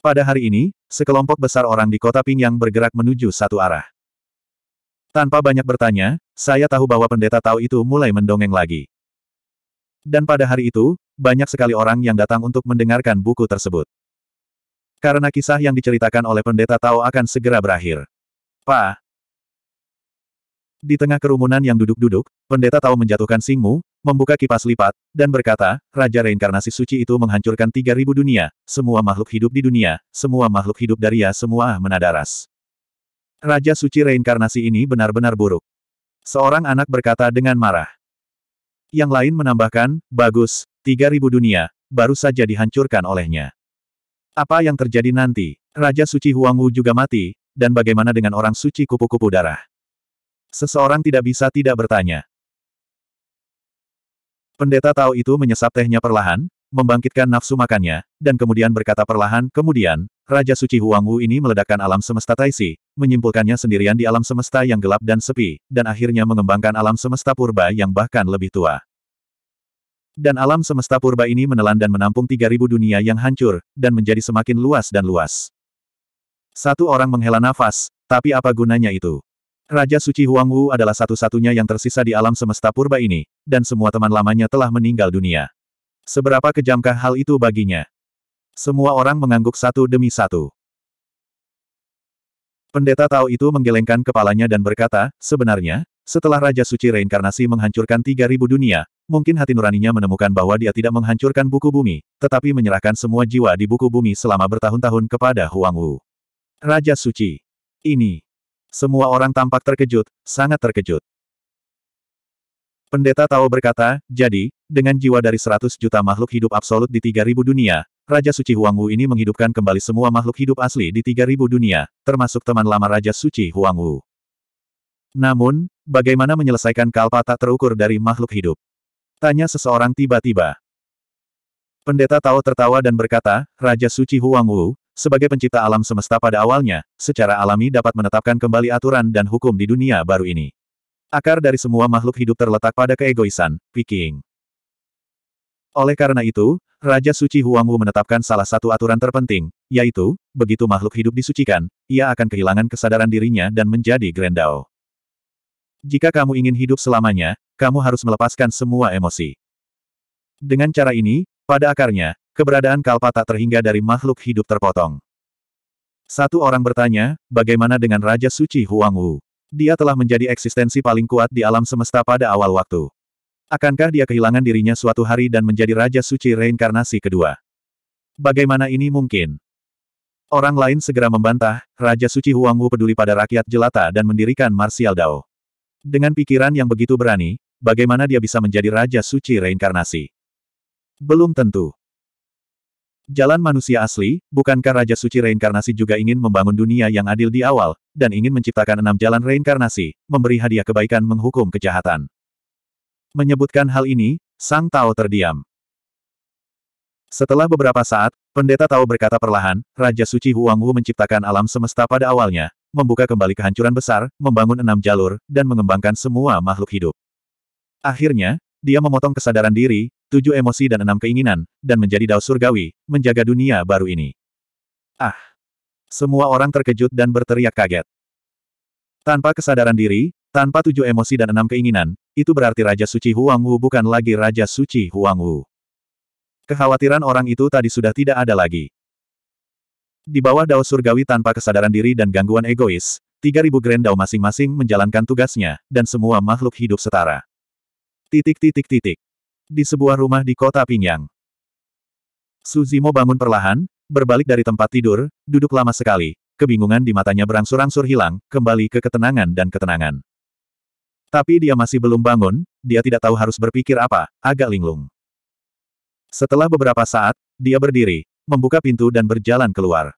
Pada hari ini, sekelompok besar orang di kota Pingyang bergerak menuju satu arah. Tanpa banyak bertanya, saya tahu bahwa pendeta Tao itu mulai mendongeng lagi. Dan pada hari itu, banyak sekali orang yang datang untuk mendengarkan buku tersebut. Karena kisah yang diceritakan oleh pendeta Tao akan segera berakhir. Pa. Di tengah kerumunan yang duduk-duduk, pendeta Tao menjatuhkan singmu, membuka kipas lipat, dan berkata, Raja Reinkarnasi Suci itu menghancurkan 3.000 dunia, semua makhluk hidup di dunia, semua makhluk hidup dari ya semua menadaras. Raja suci reinkarnasi ini benar-benar buruk. Seorang anak berkata dengan marah. Yang lain menambahkan, bagus, 3000 dunia, baru saja dihancurkan olehnya. Apa yang terjadi nanti? Raja suci Huangwu juga mati, dan bagaimana dengan orang suci kupu-kupu darah? Seseorang tidak bisa tidak bertanya. Pendeta Tao itu menyesap tehnya perlahan, membangkitkan nafsu makannya, dan kemudian berkata perlahan, kemudian, Raja Suci Huangwu ini meledakkan alam semesta Taisi, menyimpulkannya sendirian di alam semesta yang gelap dan sepi, dan akhirnya mengembangkan alam semesta purba yang bahkan lebih tua. Dan alam semesta purba ini menelan dan menampung 3.000 dunia yang hancur, dan menjadi semakin luas dan luas. Satu orang menghela nafas, tapi apa gunanya itu? Raja Suci Huang Wu adalah satu-satunya yang tersisa di alam semesta purba ini, dan semua teman lamanya telah meninggal dunia. Seberapa kejamkah hal itu baginya? Semua orang mengangguk satu demi satu. Pendeta Tao itu menggelengkan kepalanya dan berkata, sebenarnya, setelah Raja Suci Reinkarnasi menghancurkan 3000 dunia, mungkin hati nuraninya menemukan bahwa dia tidak menghancurkan buku bumi, tetapi menyerahkan semua jiwa di buku bumi selama bertahun-tahun kepada Huang Wu. Raja Suci. Ini. Semua orang tampak terkejut, sangat terkejut. Pendeta Tao berkata, jadi, dengan jiwa dari 100 juta makhluk hidup absolut di 3000 dunia, Raja Suci Huangwu ini menghidupkan kembali semua makhluk hidup asli di 3000 dunia, termasuk teman lama Raja Suci Huangwu. Namun, bagaimana menyelesaikan kalpa tak terukur dari makhluk hidup? Tanya seseorang tiba-tiba. Pendeta Tao tertawa dan berkata, Raja Suci Huangwu, sebagai pencipta alam semesta pada awalnya, secara alami dapat menetapkan kembali aturan dan hukum di dunia baru ini. Akar dari semua makhluk hidup terletak pada keegoisan, piking. Oleh karena itu, Raja Suci Huangwu menetapkan salah satu aturan terpenting, yaitu, begitu makhluk hidup disucikan, ia akan kehilangan kesadaran dirinya dan menjadi Grendao. Jika kamu ingin hidup selamanya, kamu harus melepaskan semua emosi. Dengan cara ini, pada akarnya, keberadaan kalpa tak terhingga dari makhluk hidup terpotong. Satu orang bertanya, bagaimana dengan Raja Suci Huangwu? Dia telah menjadi eksistensi paling kuat di alam semesta pada awal waktu. Akankah dia kehilangan dirinya suatu hari dan menjadi Raja Suci reinkarnasi kedua? Bagaimana ini mungkin? Orang lain segera membantah, Raja Suci Huangwu peduli pada rakyat jelata dan mendirikan Martial Dao. Dengan pikiran yang begitu berani, bagaimana dia bisa menjadi Raja Suci reinkarnasi? Belum tentu. Jalan manusia asli, bukankah Raja Suci Reinkarnasi juga ingin membangun dunia yang adil di awal, dan ingin menciptakan enam jalan reinkarnasi, memberi hadiah kebaikan menghukum kejahatan. Menyebutkan hal ini, Sang Tao terdiam. Setelah beberapa saat, pendeta Tao berkata perlahan, Raja Suci Huang Wu menciptakan alam semesta pada awalnya, membuka kembali kehancuran besar, membangun enam jalur, dan mengembangkan semua makhluk hidup. Akhirnya, dia memotong kesadaran diri, tujuh emosi dan enam keinginan, dan menjadi dao surgawi, menjaga dunia baru ini. Ah! Semua orang terkejut dan berteriak kaget. Tanpa kesadaran diri, tanpa tujuh emosi dan enam keinginan, itu berarti Raja Suci Huang Wu bukan lagi Raja Suci Huang Wu. Kekhawatiran orang itu tadi sudah tidak ada lagi. Di bawah dao surgawi tanpa kesadaran diri dan gangguan egois, 3000 Grand Dao masing-masing menjalankan tugasnya, dan semua makhluk hidup setara. Titik-titik-titik. Di sebuah rumah di kota Pingyang. Suzimo bangun perlahan, berbalik dari tempat tidur, duduk lama sekali, kebingungan di matanya berangsur-angsur hilang, kembali ke ketenangan dan ketenangan. Tapi dia masih belum bangun, dia tidak tahu harus berpikir apa, agak linglung. Setelah beberapa saat, dia berdiri, membuka pintu dan berjalan keluar.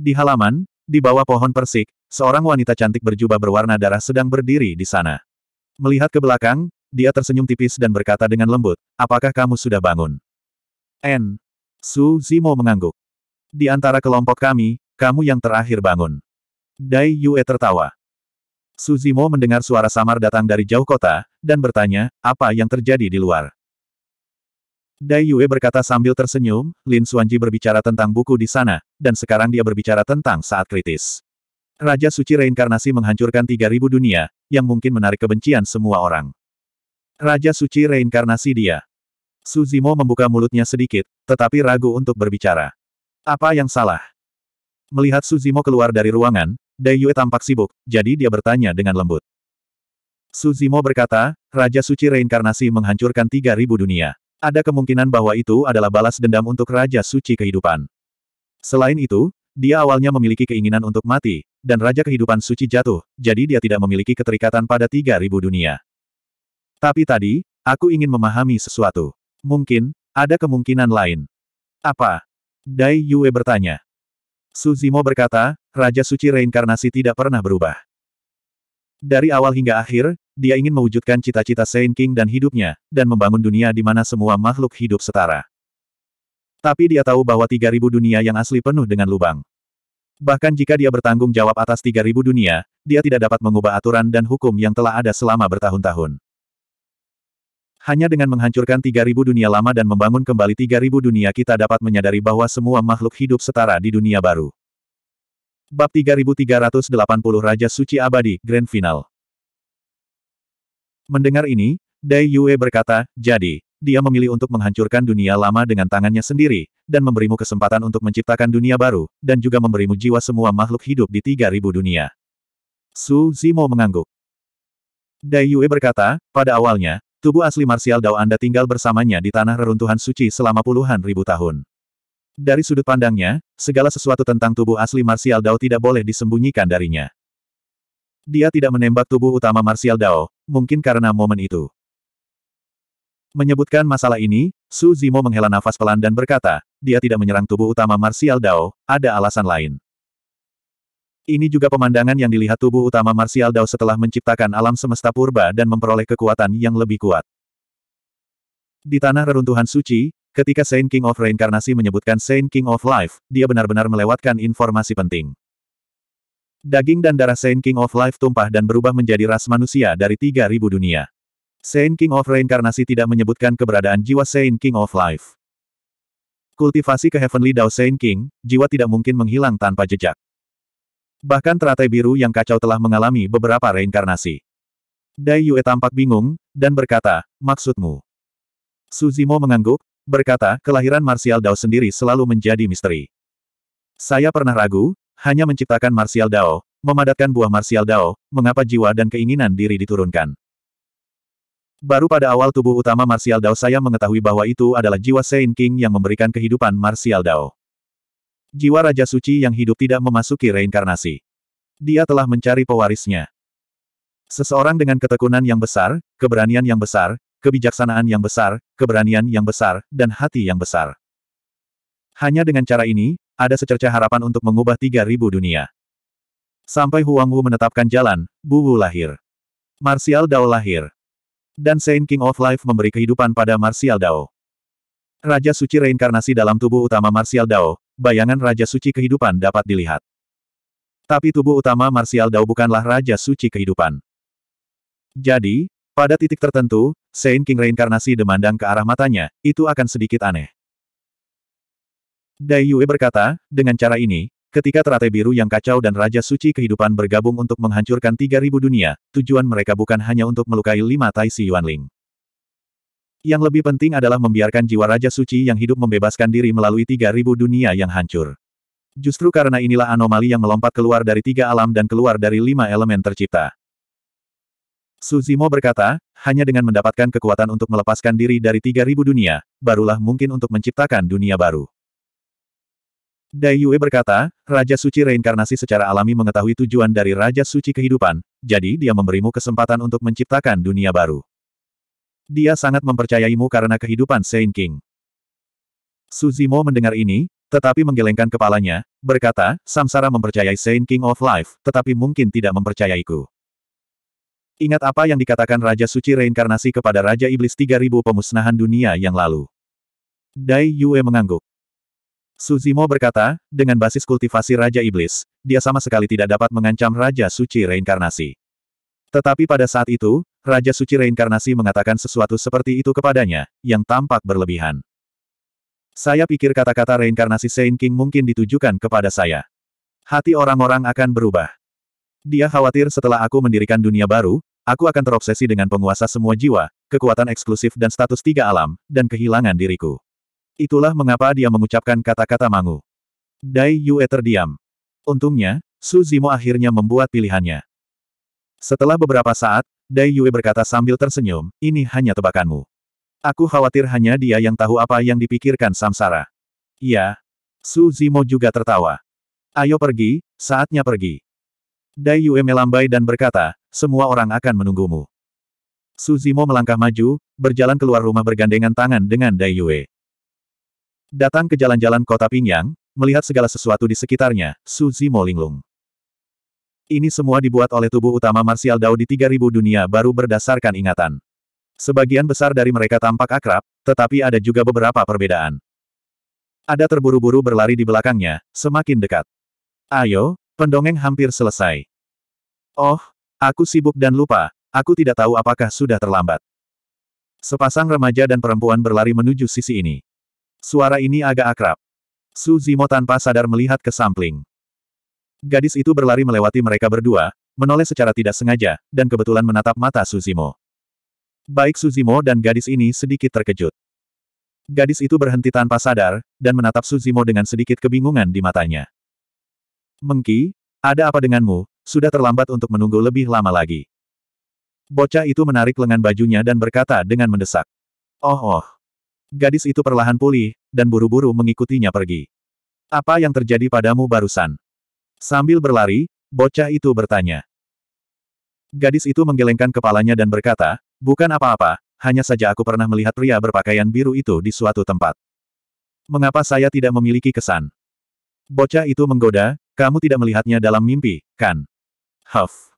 Di halaman, di bawah pohon persik, seorang wanita cantik berjubah berwarna darah sedang berdiri di sana. Melihat ke belakang, dia tersenyum tipis dan berkata dengan lembut, apakah kamu sudah bangun? N. Su Zimo mengangguk. Di antara kelompok kami, kamu yang terakhir bangun. Dai Yue tertawa. Suzimo mendengar suara samar datang dari jauh kota, dan bertanya, apa yang terjadi di luar? Dai Yue berkata sambil tersenyum, Lin Xuanji berbicara tentang buku di sana, dan sekarang dia berbicara tentang saat kritis. Raja Suci Reinkarnasi menghancurkan 3000 dunia, yang mungkin menarik kebencian semua orang. Raja Suci Reinkarnasi dia. Suzimo membuka mulutnya sedikit, tetapi ragu untuk berbicara. Apa yang salah? Melihat Suzimo keluar dari ruangan, Dai Yue tampak sibuk, jadi dia bertanya dengan lembut. Suzimo berkata, Raja Suci Reinkarnasi menghancurkan 3.000 dunia. Ada kemungkinan bahwa itu adalah balas dendam untuk Raja Suci Kehidupan. Selain itu, dia awalnya memiliki keinginan untuk mati, dan Raja Kehidupan Suci jatuh, jadi dia tidak memiliki keterikatan pada 3.000 dunia. Tapi tadi, aku ingin memahami sesuatu. Mungkin, ada kemungkinan lain. Apa? Dai Yue bertanya. Suzimo berkata, Raja Suci Reinkarnasi tidak pernah berubah. Dari awal hingga akhir, dia ingin mewujudkan cita-cita Saint King dan hidupnya, dan membangun dunia di mana semua makhluk hidup setara. Tapi dia tahu bahwa 3.000 dunia yang asli penuh dengan lubang. Bahkan jika dia bertanggung jawab atas 3.000 dunia, dia tidak dapat mengubah aturan dan hukum yang telah ada selama bertahun-tahun. Hanya dengan menghancurkan 3.000 dunia lama dan membangun kembali 3.000 dunia kita dapat menyadari bahwa semua makhluk hidup setara di dunia baru. Bab 3380 Raja Suci Abadi, Grand Final. Mendengar ini, Dai Yue berkata, jadi, dia memilih untuk menghancurkan dunia lama dengan tangannya sendiri, dan memberimu kesempatan untuk menciptakan dunia baru, dan juga memberimu jiwa semua makhluk hidup di 3000 dunia. Su Zimo mengangguk. Dai Yue berkata, pada awalnya, tubuh asli Martial Dao Anda tinggal bersamanya di tanah reruntuhan suci selama puluhan ribu tahun. Dari sudut pandangnya, segala sesuatu tentang tubuh asli Martial Dao tidak boleh disembunyikan darinya. Dia tidak menembak tubuh utama Martial Dao, mungkin karena momen itu. Menyebutkan masalah ini, Su Zimo menghela nafas pelan dan berkata, dia tidak menyerang tubuh utama Martial Dao, ada alasan lain. Ini juga pemandangan yang dilihat tubuh utama Martial Dao setelah menciptakan alam semesta purba dan memperoleh kekuatan yang lebih kuat. Di tanah reruntuhan suci, Ketika Saint King of Reinkarnasi menyebutkan Saint King of Life, dia benar-benar melewatkan informasi penting. Daging dan darah Saint King of Life tumpah dan berubah menjadi ras manusia dari 3000 dunia. Saint King of Reinkarnasi tidak menyebutkan keberadaan jiwa Saint King of Life. Kultivasi ke Heavenly Dao Saint King, jiwa tidak mungkin menghilang tanpa jejak. Bahkan teratai biru yang kacau telah mengalami beberapa reinkarnasi. Dai Yue tampak bingung, dan berkata, maksudmu? Suzimo mengangguk, berkata, kelahiran Martial Dao sendiri selalu menjadi misteri. Saya pernah ragu, hanya menciptakan Martial Dao, memadatkan buah Martial Dao, mengapa jiwa dan keinginan diri diturunkan. Baru pada awal tubuh utama Martial Dao saya mengetahui bahwa itu adalah jiwa Saint King yang memberikan kehidupan Martial Dao. Jiwa Raja Suci yang hidup tidak memasuki reinkarnasi. Dia telah mencari pewarisnya. Seseorang dengan ketekunan yang besar, keberanian yang besar, kebijaksanaan yang besar, keberanian yang besar, dan hati yang besar. Hanya dengan cara ini, ada secerca harapan untuk mengubah 3.000 dunia. Sampai Huang Wu menetapkan jalan, Bu Wu lahir. Martial Dao lahir. Dan Saint King of Life memberi kehidupan pada Martial Dao. Raja Suci reinkarnasi dalam tubuh utama Martial Dao, bayangan Raja Suci kehidupan dapat dilihat. Tapi tubuh utama Martial Dao bukanlah Raja Suci kehidupan. Jadi, pada titik tertentu, Saint King reinkarnasi demandang ke arah matanya, itu akan sedikit aneh. Dai Yue berkata, dengan cara ini, ketika teratai biru yang kacau dan Raja Suci kehidupan bergabung untuk menghancurkan 3.000 dunia, tujuan mereka bukan hanya untuk melukai lima Tai Si Yuanling. Yang lebih penting adalah membiarkan jiwa Raja Suci yang hidup membebaskan diri melalui 3.000 dunia yang hancur. Justru karena inilah anomali yang melompat keluar dari tiga alam dan keluar dari lima elemen tercipta. Suzimo berkata, hanya dengan mendapatkan kekuatan untuk melepaskan diri dari 3000 dunia, barulah mungkin untuk menciptakan dunia baru. Dai Yue berkata, Raja Suci reinkarnasi secara alami mengetahui tujuan dari Raja Suci kehidupan, jadi dia memberimu kesempatan untuk menciptakan dunia baru. Dia sangat mempercayaimu karena kehidupan Saint King. Suzimo mendengar ini, tetapi menggelengkan kepalanya, berkata, Samsara mempercayai Saint King of Life, tetapi mungkin tidak mempercayaiku. Ingat apa yang dikatakan Raja Suci Reinkarnasi kepada Raja Iblis 3000 pemusnahan dunia yang lalu. Dai Yue mengangguk. Suzimo berkata, dengan basis kultivasi Raja Iblis, dia sama sekali tidak dapat mengancam Raja Suci Reinkarnasi. Tetapi pada saat itu, Raja Suci Reinkarnasi mengatakan sesuatu seperti itu kepadanya, yang tampak berlebihan. Saya pikir kata-kata reinkarnasi Saint King mungkin ditujukan kepada saya. Hati orang-orang akan berubah. Dia khawatir setelah aku mendirikan dunia baru, aku akan terobsesi dengan penguasa semua jiwa, kekuatan eksklusif dan status tiga alam, dan kehilangan diriku. Itulah mengapa dia mengucapkan kata-kata mangu. Dai Yue terdiam. Untungnya, Su Zimo akhirnya membuat pilihannya. Setelah beberapa saat, Dai Yue berkata sambil tersenyum, ini hanya tebakanmu. Aku khawatir hanya dia yang tahu apa yang dipikirkan Samsara. Ya, Su Zimo juga tertawa. Ayo pergi, saatnya pergi. Dai Yue melambai dan berkata, semua orang akan menunggumu. Suzimo melangkah maju, berjalan keluar rumah bergandengan tangan dengan Dai Yue. Datang ke jalan-jalan kota Pingyang, melihat segala sesuatu di sekitarnya, Suzimo linglung. Ini semua dibuat oleh tubuh utama Martial Dao di 3000 dunia baru berdasarkan ingatan. Sebagian besar dari mereka tampak akrab, tetapi ada juga beberapa perbedaan. Ada terburu-buru berlari di belakangnya, semakin dekat. Ayo, Pendongeng hampir selesai. Oh, aku sibuk dan lupa, aku tidak tahu apakah sudah terlambat. Sepasang remaja dan perempuan berlari menuju sisi ini. Suara ini agak akrab. Su Zimo tanpa sadar melihat ke samping. Gadis itu berlari melewati mereka berdua, menoleh secara tidak sengaja, dan kebetulan menatap mata Su Zimo. Baik Su Zimo dan gadis ini sedikit terkejut. Gadis itu berhenti tanpa sadar, dan menatap Su Zimo dengan sedikit kebingungan di matanya. Mengki, ada apa denganmu? Sudah terlambat untuk menunggu lebih lama lagi. Bocah itu menarik lengan bajunya dan berkata dengan mendesak. Oh oh. Gadis itu perlahan pulih, dan buru-buru mengikutinya pergi. Apa yang terjadi padamu barusan? Sambil berlari, bocah itu bertanya. Gadis itu menggelengkan kepalanya dan berkata, bukan apa-apa, hanya saja aku pernah melihat pria berpakaian biru itu di suatu tempat. Mengapa saya tidak memiliki kesan? Bocah itu menggoda, kamu tidak melihatnya dalam mimpi, kan? Huff.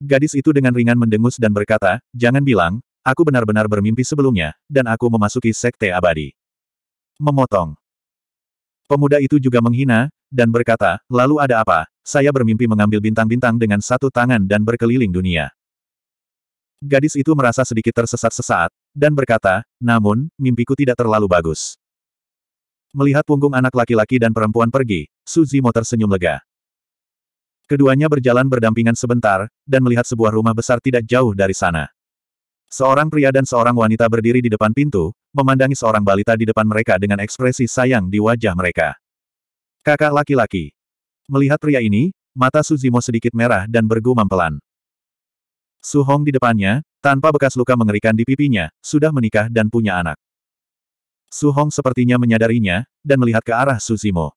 Gadis itu dengan ringan mendengus dan berkata, jangan bilang, aku benar-benar bermimpi sebelumnya, dan aku memasuki sekte abadi. Memotong. Pemuda itu juga menghina, dan berkata, lalu ada apa? Saya bermimpi mengambil bintang-bintang dengan satu tangan dan berkeliling dunia. Gadis itu merasa sedikit tersesat-sesat, dan berkata, namun, mimpiku tidak terlalu bagus. Melihat punggung anak laki-laki dan perempuan pergi, Suzy Mo tersenyum lega. Keduanya berjalan berdampingan sebentar, dan melihat sebuah rumah besar tidak jauh dari sana. Seorang pria dan seorang wanita berdiri di depan pintu, memandangi seorang balita di depan mereka dengan ekspresi sayang di wajah mereka. Kakak laki-laki. Melihat pria ini, mata Suzimo sedikit merah dan bergumam pelan. Su Hong di depannya, tanpa bekas luka mengerikan di pipinya, sudah menikah dan punya anak. Su Hong sepertinya menyadarinya, dan melihat ke arah Su Zimo.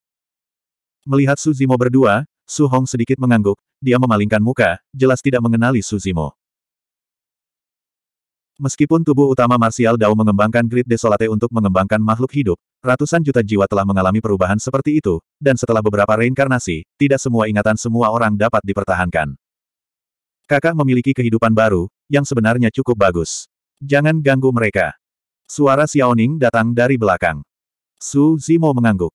Melihat Su Zimo berdua, Su Hong sedikit mengangguk, dia memalingkan muka, jelas tidak mengenali Su Zimo. Meskipun tubuh utama Martial Dao mengembangkan grid desolate untuk mengembangkan makhluk hidup, ratusan juta jiwa telah mengalami perubahan seperti itu, dan setelah beberapa reinkarnasi, tidak semua ingatan semua orang dapat dipertahankan. Kakak memiliki kehidupan baru, yang sebenarnya cukup bagus. Jangan ganggu mereka. Suara Xiaoning datang dari belakang. Su Zimo mengangguk.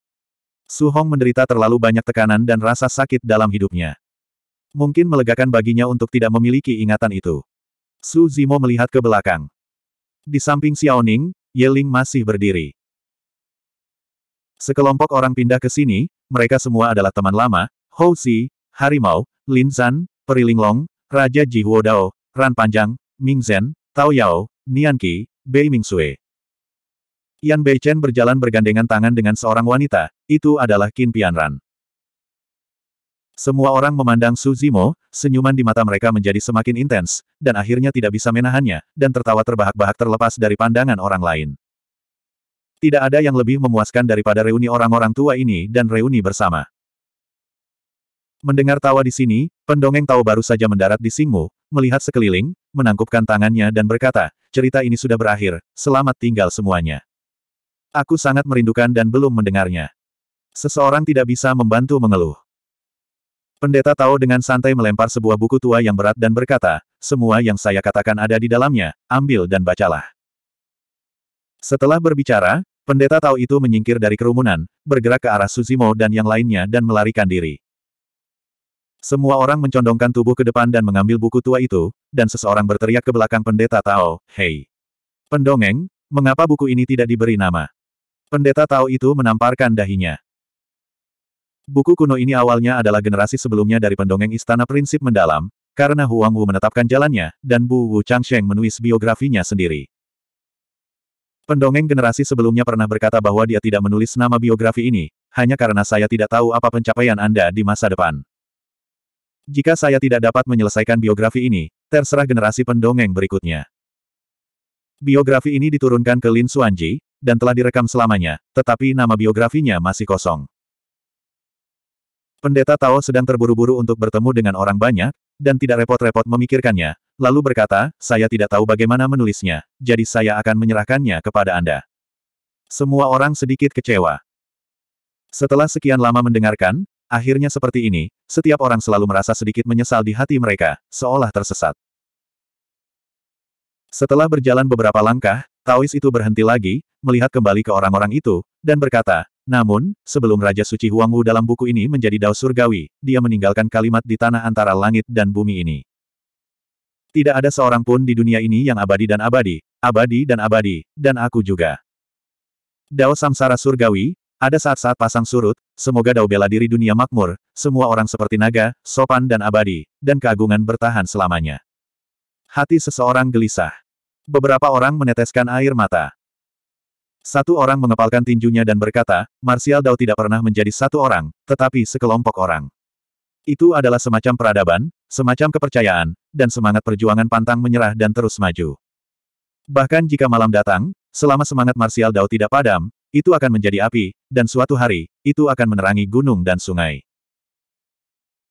Su Hong menderita terlalu banyak tekanan dan rasa sakit dalam hidupnya. Mungkin melegakan baginya untuk tidak memiliki ingatan itu. Su Zimo melihat ke belakang. Di samping Xiaoning, Yeling masih berdiri. Sekelompok orang pindah ke sini, mereka semua adalah teman lama, Hou Si, Harimau, Lin Zan, Periling Long, Raja Jihuo Dao, Ran Panjang, Ming Zhen, Tao Yao, Nian Qi, Bei Ming Sui. Yan Beichen berjalan bergandengan tangan dengan seorang wanita, itu adalah Qin Pianran. Semua orang memandang Su Zimo, senyuman di mata mereka menjadi semakin intens, dan akhirnya tidak bisa menahannya, dan tertawa terbahak-bahak terlepas dari pandangan orang lain. Tidak ada yang lebih memuaskan daripada reuni orang-orang tua ini dan reuni bersama. Mendengar tawa di sini, pendongeng tahu baru saja mendarat di Singmu, melihat sekeliling, menangkupkan tangannya dan berkata, cerita ini sudah berakhir, selamat tinggal semuanya. Aku sangat merindukan dan belum mendengarnya. Seseorang tidak bisa membantu mengeluh. Pendeta Tao dengan santai melempar sebuah buku tua yang berat dan berkata, semua yang saya katakan ada di dalamnya, ambil dan bacalah. Setelah berbicara, pendeta Tao itu menyingkir dari kerumunan, bergerak ke arah Suzimo dan yang lainnya dan melarikan diri. Semua orang mencondongkan tubuh ke depan dan mengambil buku tua itu, dan seseorang berteriak ke belakang pendeta Tao, Hei! Pendongeng, mengapa buku ini tidak diberi nama? Pendeta tahu itu menamparkan dahinya. Buku kuno ini awalnya adalah generasi sebelumnya dari pendongeng Istana Prinsip Mendalam, karena Huang Wu menetapkan jalannya, dan Bu Wu Changsheng menulis biografinya sendiri. Pendongeng generasi sebelumnya pernah berkata bahwa dia tidak menulis nama biografi ini, hanya karena saya tidak tahu apa pencapaian Anda di masa depan. Jika saya tidak dapat menyelesaikan biografi ini, terserah generasi pendongeng berikutnya. Biografi ini diturunkan ke Lin Suanji, dan telah direkam selamanya, tetapi nama biografinya masih kosong. Pendeta Tao sedang terburu-buru untuk bertemu dengan orang banyak, dan tidak repot-repot memikirkannya, lalu berkata, saya tidak tahu bagaimana menulisnya, jadi saya akan menyerahkannya kepada Anda. Semua orang sedikit kecewa. Setelah sekian lama mendengarkan, akhirnya seperti ini, setiap orang selalu merasa sedikit menyesal di hati mereka, seolah tersesat. Setelah berjalan beberapa langkah, Taois itu berhenti lagi, melihat kembali ke orang-orang itu, dan berkata, namun, sebelum Raja Suci Huangwu dalam buku ini menjadi Dao Surgawi, dia meninggalkan kalimat di tanah antara langit dan bumi ini. Tidak ada seorang pun di dunia ini yang abadi dan abadi, abadi dan abadi, dan aku juga. Dao Samsara Surgawi, ada saat-saat pasang surut, semoga Dao bela diri dunia makmur, semua orang seperti naga, sopan dan abadi, dan keagungan bertahan selamanya. Hati seseorang gelisah. Beberapa orang meneteskan air mata. Satu orang mengepalkan tinjunya dan berkata, Martial Dao tidak pernah menjadi satu orang, tetapi sekelompok orang. Itu adalah semacam peradaban, semacam kepercayaan, dan semangat perjuangan pantang menyerah dan terus maju. Bahkan jika malam datang, selama semangat Martial Dao tidak padam, itu akan menjadi api, dan suatu hari, itu akan menerangi gunung dan sungai.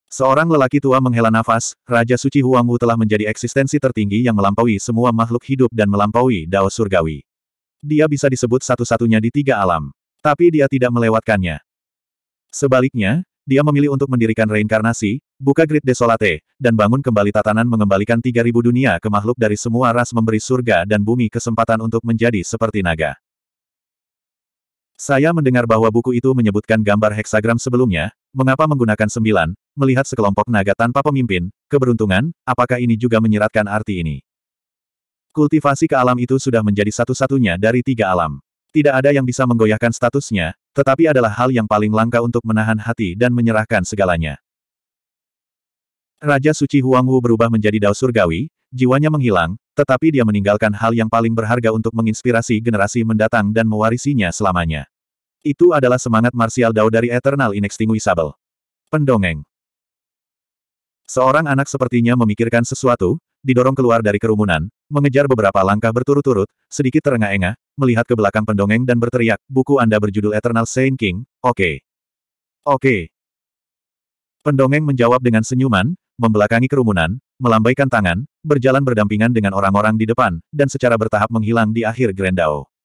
Seorang lelaki tua menghela nafas, Raja Suci Huangwu telah menjadi eksistensi tertinggi yang melampaui semua makhluk hidup dan melampaui Dao Surgawi. Dia bisa disebut satu-satunya di tiga alam. Tapi dia tidak melewatkannya. Sebaliknya, dia memilih untuk mendirikan reinkarnasi, buka grid desolate, dan bangun kembali tatanan mengembalikan 3000 dunia ke makhluk dari semua ras memberi surga dan bumi kesempatan untuk menjadi seperti naga. Saya mendengar bahwa buku itu menyebutkan gambar heksagram sebelumnya, mengapa menggunakan sembilan, melihat sekelompok naga tanpa pemimpin, keberuntungan, apakah ini juga menyeratkan arti ini? Kultivasi ke alam itu sudah menjadi satu-satunya dari tiga alam. Tidak ada yang bisa menggoyahkan statusnya, tetapi adalah hal yang paling langka untuk menahan hati dan menyerahkan segalanya. Raja Suci Huangwu berubah menjadi Dao Surgawi, jiwanya menghilang, tetapi dia meninggalkan hal yang paling berharga untuk menginspirasi generasi mendatang dan mewarisinya selamanya. Itu adalah semangat martial Dao dari Eternal Inextinguishable. Pendongeng Seorang anak sepertinya memikirkan sesuatu, didorong keluar dari kerumunan, mengejar beberapa langkah berturut-turut, sedikit terengah-engah, melihat ke belakang pendongeng dan berteriak, buku Anda berjudul Eternal Saint King, oke. Okay. Oke. Okay. Pendongeng menjawab dengan senyuman, membelakangi kerumunan, melambaikan tangan, berjalan berdampingan dengan orang-orang di depan, dan secara bertahap menghilang di akhir Grendau.